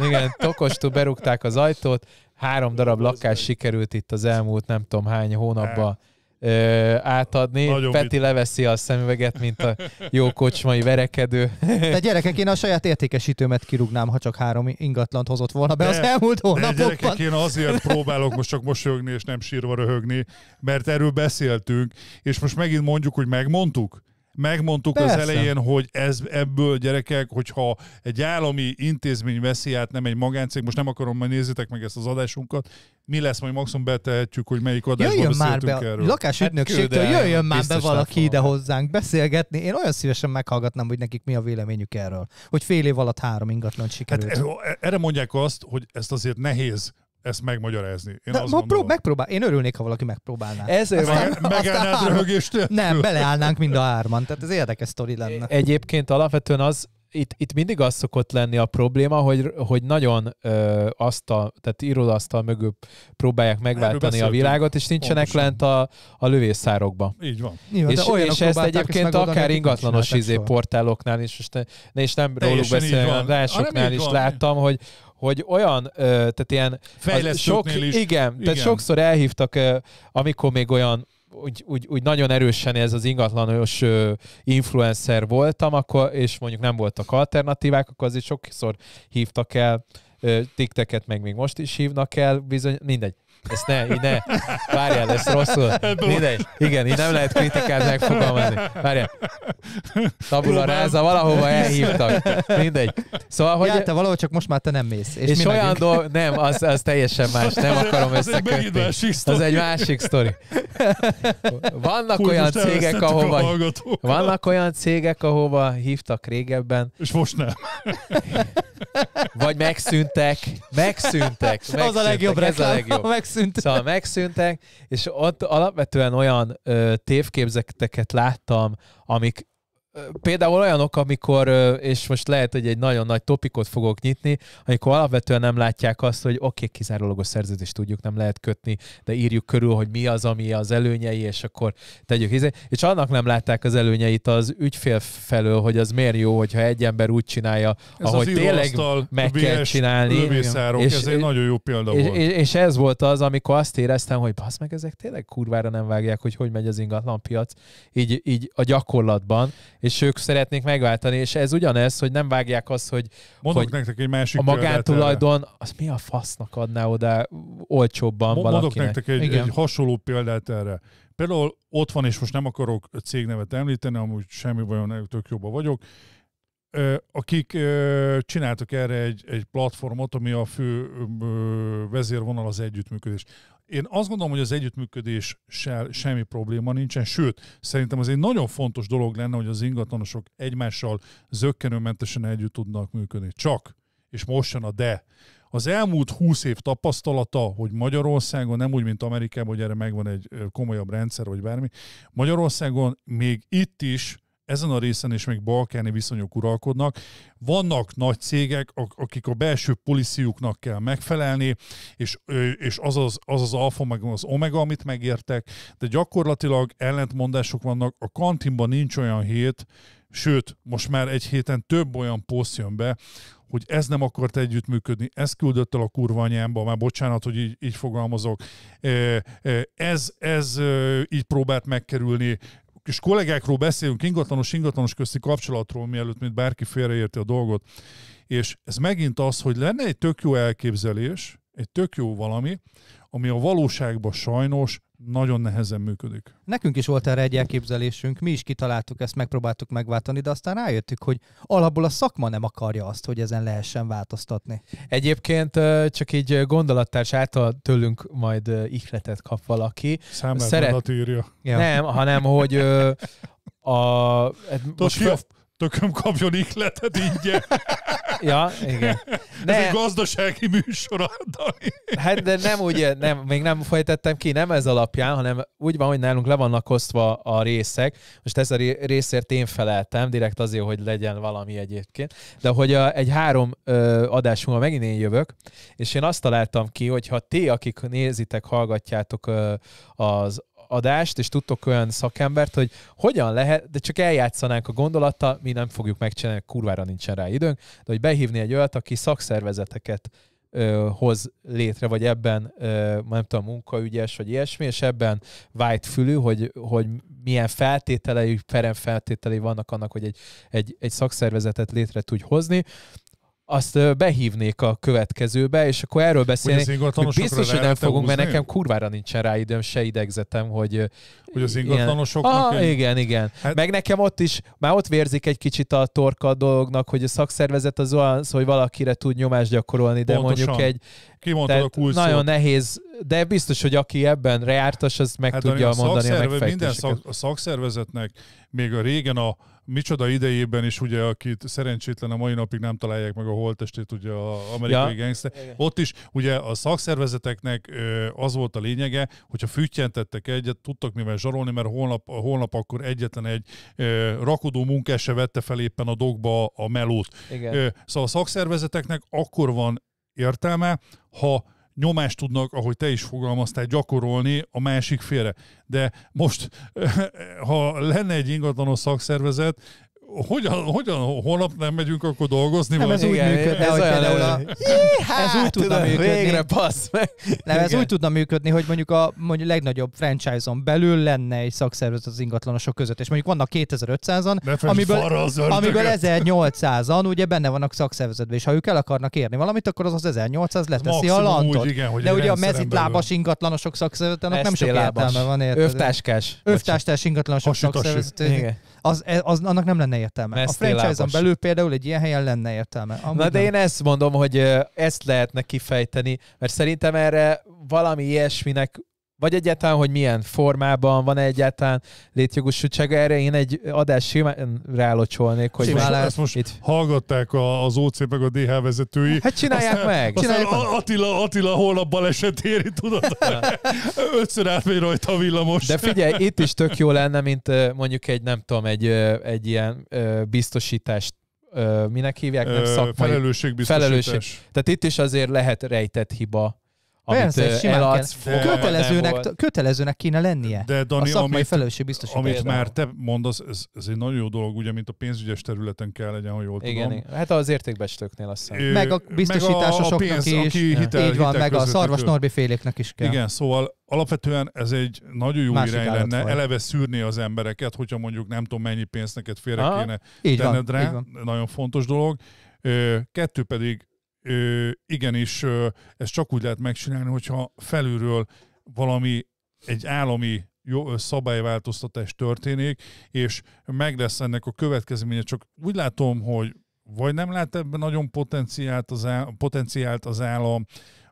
Igen, tokostú berúgták az ajtót. Három darab lakás sikerült itt az elmúlt nem tudom hány hónapban ö, átadni. Nagyon Peti mit. leveszi a szemüveget, mint a jó kocsmai verekedő. De gyerekek, én a saját értékesítőmet kirúgnám, ha csak három ingatlant hozott volna be de, az elmúlt hónapokban. De gyerekek, én azért próbálok most csak mosolyogni és nem sírva röhögni, mert erről beszéltünk, és most megint mondjuk, hogy megmondtuk megmondtuk Persze. az elején, hogy ez ebből gyerekek, hogyha egy állami intézmény veszi át, nem egy magáncég, most nem akarom, majd nézzétek meg ezt az adásunkat, mi lesz, majd maximum betehetjük, hogy melyik adásban jöjjön már be, erről. Lakásügynökségtől hát jöjjön már be valaki ide hozzánk beszélgetni. Én olyan szívesen meghallgatnám, hogy nekik mi a véleményük erről. Hogy fél év alatt három ingatlan sikerült. Hát e, erre mondják azt, hogy ezt azért nehéz ezt megmagyarázni. Én Na, azt ma prób- megpróbál. Én örülnék, ha valaki megpróbálná. Ezért Aztán, van. Megállnád Nem, beleállnánk mind a hárman. Tehát ez érdekes sztori lenne. E- egyébként alapvetően az, itt, itt mindig az szokott lenni a probléma, hogy, hogy nagyon ö, asztal, tehát irodasztal mögül próbálják megváltani a világot, és nincsenek Pontosan. lent a, a lövészárokba. Így van. Nyilván, és és ezt egyébként ezt akár ingatlanos izé portáloknál is, és, ne, és nem Teljesen róluk beszélni, rásoknál is van. láttam, hogy, hogy olyan, tehát ilyen... Sok, is. Igen, igen, tehát sokszor elhívtak, amikor még olyan úgy, úgy, úgy nagyon erősen ez az ingatlanos influencer voltam, akkor, és mondjuk nem voltak alternatívák, akkor azért sokszor hívtak el tikteket, meg még most is hívnak el, bizony, mindegy. Ezt ne, így ne. Várjál, ezt rosszul. Mindegy. Igen, így nem lehet kritikát megfogalmazni. Várjál. Tabula ráza, valahova elhívtak. Mindegy. Szóval, hogy... Ja, te valahol csak most már te nem mész. És, és olyan do Nem, az, az teljesen más. Nem akarom összekötni. Az egy másik sztori. Vannak olyan cégek, ahova... Vannak olyan cégek, ahova hívtak régebben. És most nem. Vagy megszűntek. Megszűntek. megszűntek. Az a legjobb ez A legjobb megszűnt. Szóval megszűntek, és ott alapvetően olyan ö, tévképzeteket láttam, amik például olyanok, amikor, és most lehet, hogy egy nagyon nagy topikot fogok nyitni, amikor alapvetően nem látják azt, hogy oké, okay, kizárólagos szerződést tudjuk, nem lehet kötni, de írjuk körül, hogy mi az, ami az előnyei, és akkor tegyük hiszé. És annak nem látták az előnyeit az ügyfél felől, hogy az miért jó, hogyha egy ember úgy csinálja, ez ahogy tényleg meg kell csinálni. És, ez egy nagyon jó példa és, volt. És, és ez volt az, amikor azt éreztem, hogy basz meg, ezek tényleg kurvára nem vágják, hogy hogy megy az ingatlan piac, így, így a gyakorlatban. És és ők szeretnék megváltani, és ez ugyanez, hogy nem vágják azt, hogy, Mondok hogy nektek egy másik a magántulajdon, az mi a fasznak adná oda olcsóbban Mondok valakinek. Mondok nektek egy, Igen. egy hasonló példát erre. Például ott van, és most nem akarok cégnevet említeni, amúgy semmi bajon, tök jobban vagyok, akik csináltak erre egy, egy platformot, ami a fő vezérvonal az együttműködés. Én azt gondolom, hogy az együttműködéssel semmi probléma nincsen, sőt, szerintem az egy nagyon fontos dolog lenne, hogy az ingatlanosok egymással zöggenőmentesen együtt tudnak működni. Csak, és most jön a de. Az elmúlt húsz év tapasztalata, hogy Magyarországon, nem úgy, mint Amerikában, hogy erre megvan egy komolyabb rendszer, vagy bármi, Magyarországon még itt is ezen a részen is még balkáni viszonyok uralkodnak. Vannak nagy cégek, akik a belső polisziuknak kell megfelelni, és, és az, az, az az alfa, meg az omega, amit megértek, de gyakorlatilag ellentmondások vannak. A kantinban nincs olyan hét, sőt, most már egy héten több olyan poszt jön be, hogy ez nem akart együttműködni, ez küldött el a kurva anyámba, már bocsánat, hogy így, így fogalmazok, ez, ez így próbált megkerülni, és kollégákról beszélünk, ingatlanos, ingatlanos közti kapcsolatról, mielőtt mint bárki félreérti a dolgot. És ez megint az, hogy lenne egy tök jó elképzelés, egy tök jó valami, ami a valóságban sajnos nagyon nehezen működik. Nekünk is volt erre egy elképzelésünk, mi is kitaláltuk ezt, megpróbáltuk megváltani, de aztán rájöttük, hogy alapból a szakma nem akarja azt, hogy ezen lehessen változtatni. Egyébként csak így gondolattárs által tőlünk majd ihletet kap valaki. Szeret... írja. Ja. Nem, hanem hogy a... Hát most, a tököm kapjon ihletet ingyen. ja, igen. Ne. Ez egy gazdasági műsor, Hát de nem úgy, nem, még nem fejtettem ki, nem ez alapján, hanem úgy van, hogy nálunk le vannak osztva a részek. Most ezt a részért én feleltem, direkt azért, hogy legyen valami egyébként. De hogy a, egy három ö, adás múlva megint én jövök, és én azt találtam ki, hogy ha ti, akik nézitek, hallgatjátok ö, az adást, és tudtok olyan szakembert, hogy hogyan lehet, de csak eljátszanánk a gondolattal, mi nem fogjuk megcsinálni, kurvára nincsen rá időnk, de hogy behívni egy olyat, aki szakszervezeteket ö, hoz létre, vagy ebben ö, nem tudom, munkaügyes, vagy ilyesmi, és ebben vájt fülű, hogy, hogy milyen feltételei, perem feltételei vannak annak, hogy egy, egy, egy szakszervezetet létre tudj hozni, azt behívnék a következőbe, és akkor erről beszélnék. Hogy hogy biztos, hogy nem fogunk, húzni? mert nekem kurvára nincsen rá időm, se idegzetem, hogy... Hogy az ingatlanosoknak... Ah, egy... igen, igen. Hát... Meg nekem ott is, már ott vérzik egy kicsit a torka a dolognak, hogy a szakszervezet az olyan, hogy szóval valakire tud nyomást gyakorolni, de Pontosan. mondjuk egy... Kimondtad a kulcsot. Nagyon nehéz de biztos, hogy aki ebben reártas, az meg hát, tudja a mondani a Minden szak, a szakszervezetnek még a régen a micsoda idejében is, ugye, akit szerencsétlen a mai napig nem találják meg a holtestét, ugye a amerikai ja. gangster. Ott is ugye a szakszervezeteknek az volt a lényege, hogyha füttyentettek egyet, tudtak mivel zsarolni, mert holnap, holnap akkor egyetlen egy rakodó munkás se vette fel éppen a dogba a melót. Igen. Szóval a szakszervezeteknek akkor van értelme, ha nyomást tudnak, ahogy te is fogalmaztál, gyakorolni a másik félre. De most, ha lenne egy ingatlanos szakszervezet, hogyan, hogyan, holnap nem megyünk akkor dolgozni? Nem, ez úgy működne, ez hogy például a... ez úgy hát, tudna működni. Végre passz meg. Nem, ez úgy tudna működni, hogy mondjuk a mondjuk legnagyobb franchise-on belül lenne egy szakszervezet az ingatlanosok között, és mondjuk vannak 2500-an, amiből, amiből 1800-an ugye benne vannak szakszervezetben, és ha ők el akarnak érni valamit, akkor az az 1800 leteszi a lantot. Úgy, igen, De ugye a mezitlábas ingatlanosok szakszervezetének nem sok értelme van, érted? Övtáskás. Övtáskás ingatlanosok szakszervezet az, e, az, annak nem lenne értelme. Meszt a franchise-on belül például egy ilyen helyen lenne értelme. Amúgy Na de nem. én ezt mondom, hogy ezt lehetne kifejteni, mert szerintem erre valami ilyesminek vagy egyáltalán, hogy milyen formában van -e egyáltalán létjogosultsága. Erre én egy adás simán rálocsolnék, hogy simán ezt most itt... hallgatták a, az OC meg a DH vezetői. Hát csinálják aztán, meg! Aztán csinálják aztán meg. Attila, Attila holnap baleset éri, tudod? Ötször átmegy rajta a villamos. De figyelj, itt is tök jó lenne, mint mondjuk egy, nem tudom, egy, egy ilyen biztosítást minek hívják? Nem szakmai. Felelősségbiztosítás. Felelősség. Tehát itt is azért lehet rejtett hiba amit Persze, eladsz, kell. Kötelezőnek, volt. kötelezőnek kéne lennie. De Dani, a szakmai amit, felelősség biztos. Amit érde. már te mondasz, ez, ez, egy nagyon jó dolog, ugye, mint a pénzügyes területen kell legyen, ha jól Igen, tudom. Igen, hát az értékbestőknél azt hiszem. Meg a biztosításosoknak meg a, pénz, is, hitel, így van, meg a szarvas Norbi féléknek is kell. Igen, szóval alapvetően ez egy nagyon jó Másik irány lenne, van. eleve szűrni az embereket, hogyha mondjuk nem tudom mennyi pénzt neked félre kéne tenned rá, nagyon fontos dolog. Kettő pedig ö, igenis ö, ezt csak úgy lehet megcsinálni, hogyha felülről valami egy állami jó szabályváltoztatás történik, és meg lesz ennek a következménye. Csak úgy látom, hogy vagy nem lát ebben nagyon potenciált az, áll, potenciált az állam,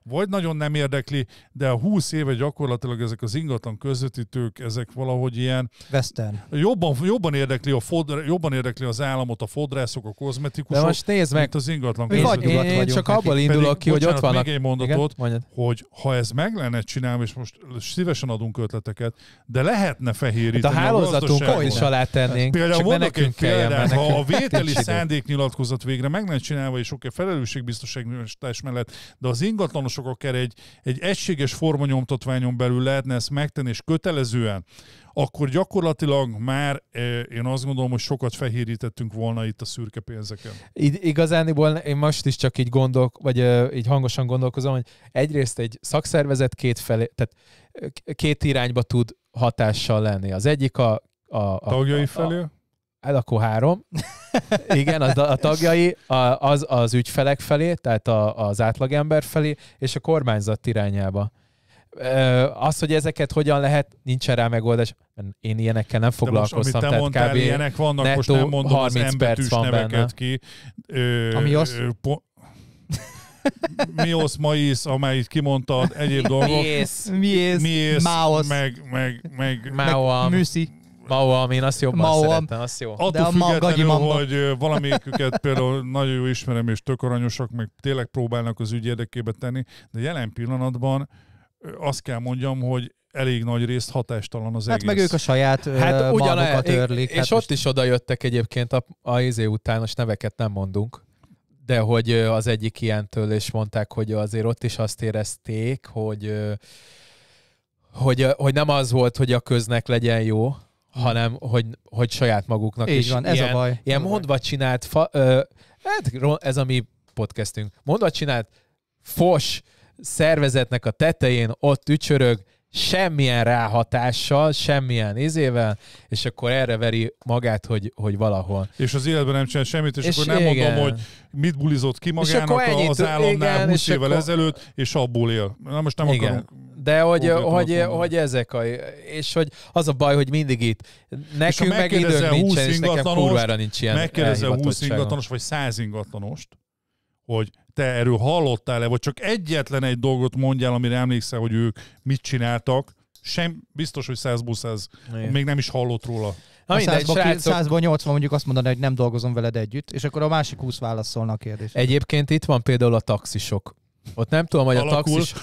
vagy nagyon nem érdekli, de a 20 éve gyakorlatilag ezek az ingatlan közvetítők, ezek valahogy ilyen... Western. Jobban, jobban, érdekli, a fodra, jobban érdekli az államot, a fodrászok, a kozmetikusok, de most nézd meg, az ingatlan közvetítők. vagy, én, én csak neki. abból indulok Pedig, ki, hogy ott vannak... még egy mondatot, Igen? hogy ha ez meg lenne csinálni, és most szívesen adunk ötleteket, de lehetne fehéríteni hát a hálózatunkon is tennénk. Például mondok egy példát, ha a vételi szándéknyilatkozat végre meg lenne csinálva, és oké, okay, felelősségbiztosítás mellett, de az ingatlanos mások akár egy, egy egységes formanyomtatványon belül lehetne ezt megtenni, és kötelezően, akkor gyakorlatilag már eh, én azt gondolom, hogy sokat fehérítettünk volna itt a szürke pénzeken. Így, igazániból én most is csak így gondolok, vagy eh, így hangosan gondolkozom, hogy egyrészt egy szakszervezet két felé, tehát eh, két irányba tud hatással lenni. Az egyik a a, a tagjai a, felé? A, Elakó három, igen, az a tagjai, az az ügyfelek felé, tehát a, az átlagember felé, és a kormányzat irányába. Az, hogy ezeket hogyan lehet, nincsen rá megoldás. Én ilyenekkel nem foglalkoztam. De most, amit te tehát mondtál, kb. ilyenek vannak, netto most nem mondom 30 az embertűs neveket benne. ki. Ö, Ami az... Ö, po- Miosz, Maisz, amelyik kimondtad, egyéb dolgok. Miész. Miész. Miész. Máosz. Meg, meg, meg, meg Műszi. Mauam, én azt jobban Mauam. szerettem, azt jó. Attól De a függetlenül, ma, hogy valamelyiküket például nagyon jó ismerem, és tök aranyosak, meg tényleg próbálnak az ügy érdekébe tenni, de jelen pillanatban azt kell mondjam, hogy elég nagy részt hatástalan az hát egész. meg ők a saját hát ugyanaz, törlik. És hát most... ott is oda jöttek egyébként a, a izé most neveket nem mondunk, de hogy az egyik ilyentől, és mondták, hogy azért ott is azt érezték, hogy hogy, hogy nem az volt, hogy a köznek legyen jó, hanem hogy, hogy saját maguknak Így is. van, ez ilyen, a baj. Ilyen mondva csinált, fa, ö, hát ez a mi podcastünk, mondva csinált fos szervezetnek a tetején ott ücsörög, semmilyen ráhatással, semmilyen izével, és akkor erre veri magát, hogy, hogy valahol. És az életben nem csinál semmit, és, és akkor nem igen. mondom, hogy mit bulizott ki magának és akkor ennyit, az államnál igen, 20 évvel akkor... ezelőtt, és abból él. Na most nem igen. akarunk de hogy, Ó, hogy, hogy, hogy ezek a... És hogy az a baj, hogy mindig itt nekünk meg időnk nincsen, és nekem kurvára nincs ilyen Megkérdezel 20 ingatlanos, vagy 100 ingatlanost, hogy te erről hallottál-e, vagy csak egyetlen egy dolgot mondjál, amire emlékszel, hogy ők mit csináltak, sem, biztos, hogy 100-ból 100, még nem is hallott róla. Na a mindegy, 100-ból, 100-ból 80 mondjuk azt mondani, hogy nem dolgozom veled együtt, és akkor a másik 20 válaszolna a kérdést. Egyébként itt van például a taxisok. Ott nem tudom, hogy a taxis...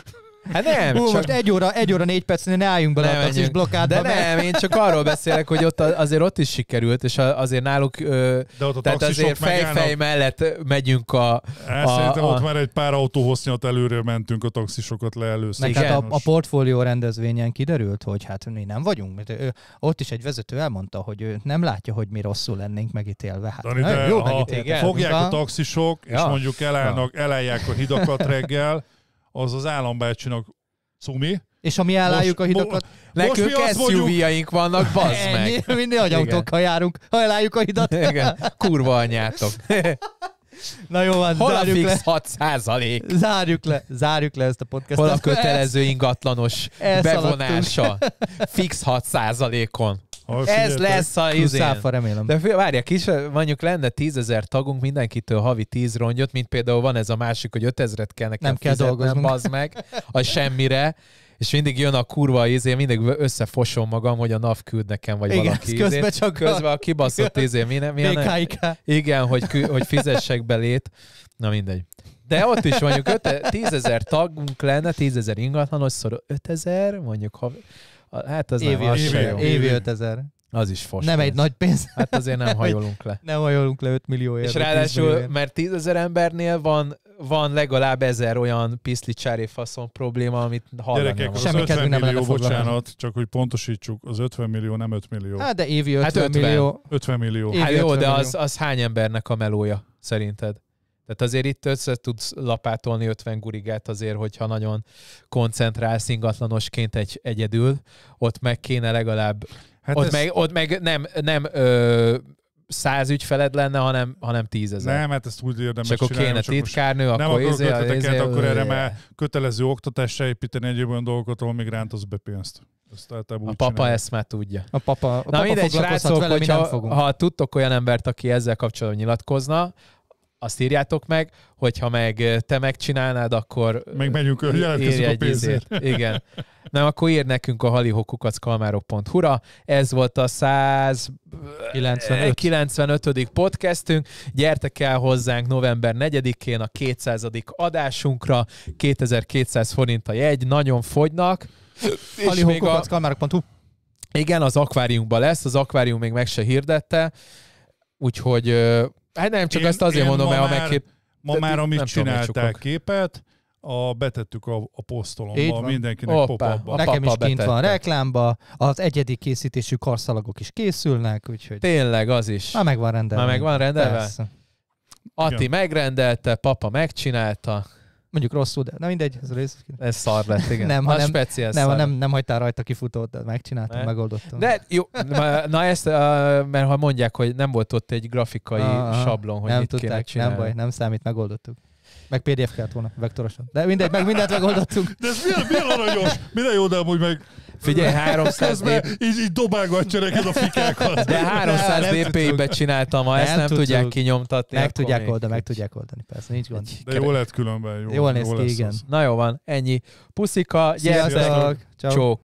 Hát nem. Hú, csak... most egy óra, egy óra négy percnél ne álljunk bele a taxis blokkádba. De nem, én csak arról beszélek, hogy ott azért ott is sikerült, és azért náluk, De ott a tehát azért fejfej mellett megyünk a... a szerintem a... ott már egy pár autóhossznyat előre mentünk, a taxisokat leelőztük. Meg hát a, a portfólió rendezvényen kiderült, hogy hát mi nem vagyunk. Mert ő, ott is egy vezető elmondta, hogy ő nem látja, hogy mi rosszul lennénk megítélve. Hát, Dani, de jó, ha megítélve. fogják a taxisok, és mondjuk elállnak, ja. elállják a hidakat reggel, az az állambácsinak cumi, és ha mi most, a hidakat, nekünk SUV-jaink vannak, bazd meg. Mindig agyautókkal járunk, ha elálljuk a hidat. Igen, kurva anyátok. Na jó, van, Hol zárjuk a fix le. 6 százalék? Zárjuk le, zárjuk le ezt a podcastot. Hol a kötelező ingatlanos bevonása? Fix 6 százalékon ez lesz a száfa, izé. remélem. De várja, kis, mondjuk lenne tízezer tagunk, mindenkitől havi tíz rongyot, mint például van ez a másik, hogy ötezret kell nekem Nem kell dolgoznom, bazd meg, a semmire és mindig jön a kurva izé, mindig összefosom magam, hogy a NAV küld nekem, vagy igen, valaki izé. közben izé. csak közben a kibaszott izé, mi, nem, Igen, hogy, hogy fizessek belét. Na mindegy. De ott is mondjuk 10 ezer tagunk lenne, tízezer ingatlanos, szor 5 ezer, mondjuk ha Hát az évi nem, az évi, évi, évi 5000. Az is fos. Nem pénz. egy nagy pénz. Hát azért nem hajolunk le. nem hajolunk le 5 millióért. És ráadásul, mert 10 ezer embernél van, van legalább ezer olyan piszli csári faszon probléma, amit hallanám. Semmi az Semmi 50 millió, nem bocsánat, csak hogy pontosítsuk, az 50 millió nem 5 millió. Hát de évi 50, hát 50 millió. 50 millió. Hát jó, de az, az hány embernek a melója szerinted? Tehát azért itt össze tudsz lapátolni 50 gurigát azért, hogyha nagyon koncentrálsz ingatlanosként egy, egyedül, ott meg kéne legalább, hát ott, ez... meg, ott meg nem, nem ö, száz ügyfeled lenne, hanem, hanem tízezer. Nem, hát ezt úgy érdemes csinálni. akkor kéne titkárnő, akkor Nem akarok izé, ötleteket, ézé, akkor erre már kötelező oktatásra építeni egy olyan dolgot, ahol rántasz be pénzt. a papa csinál. ezt már tudja. A papa, a Na papa mindegy, srácok, vele, hogyha, ha tudtok olyan embert, aki ezzel kapcsolatban nyilatkozna, azt írjátok meg, hogyha meg eh, te megcsinálnád, akkor... Eh, meg megyünk, jelentkezzük a egy Izért. Igen. Nem, akkor ír nekünk a halihokukackalmárok.hu-ra. Ez volt a 195. Eh, podcastünk. Gyertek el hozzánk november 4-én a 200. adásunkra. 2200 forint a jegy, nagyon fogynak. Halihokukackalmárok.hu igen, az akváriumban lesz, az akvárium még meg se hirdette, úgyhogy Hát nem, csak én, ezt azért mondom el, a megkép... Ma már, amit csinálták képet, a, betettük a, a posztolomba, mindenkinek Opa, pop Nekem is kint betette. van reklámba, az egyedi készítésű karszalagok is készülnek, úgyhogy... Tényleg, az is. Már megvan rendelve. Már megvan rendelve? Persze. Atti Igen. megrendelte, papa megcsinálta. Mondjuk rosszul, de nem mindegy, ez rész. Ez szar lett, igen. Nem, hanem, speciál nem, szar. nem, nem hagytál rajta kifutót, de megcsináltam, ne? megoldottam. De jó, na ezt, uh, mert ha mondják, hogy nem volt ott egy grafikai Aha, sablon, hogy nem mit tudták, kéne csinálni. Nem baj, nem számít, megoldottuk. Meg PDF kellett volna, vektorosan. De mindegy, meg mindent megoldottunk. De ez milyen, milyen aranyos, minden jó, de amúgy meg Figyelj, 300 dp... így, így dobálgatja neked a fikákat. De 300 dp be csináltam, ha ezt nem tudjuk. tudják kinyomtatni. Meg tudják oldani, meg tudják oldani, persze, nincs gond. De jól lett különben. Jól, jól néz ki, igen. Az. Na jó van, ennyi. Puszika, gyertek, csók.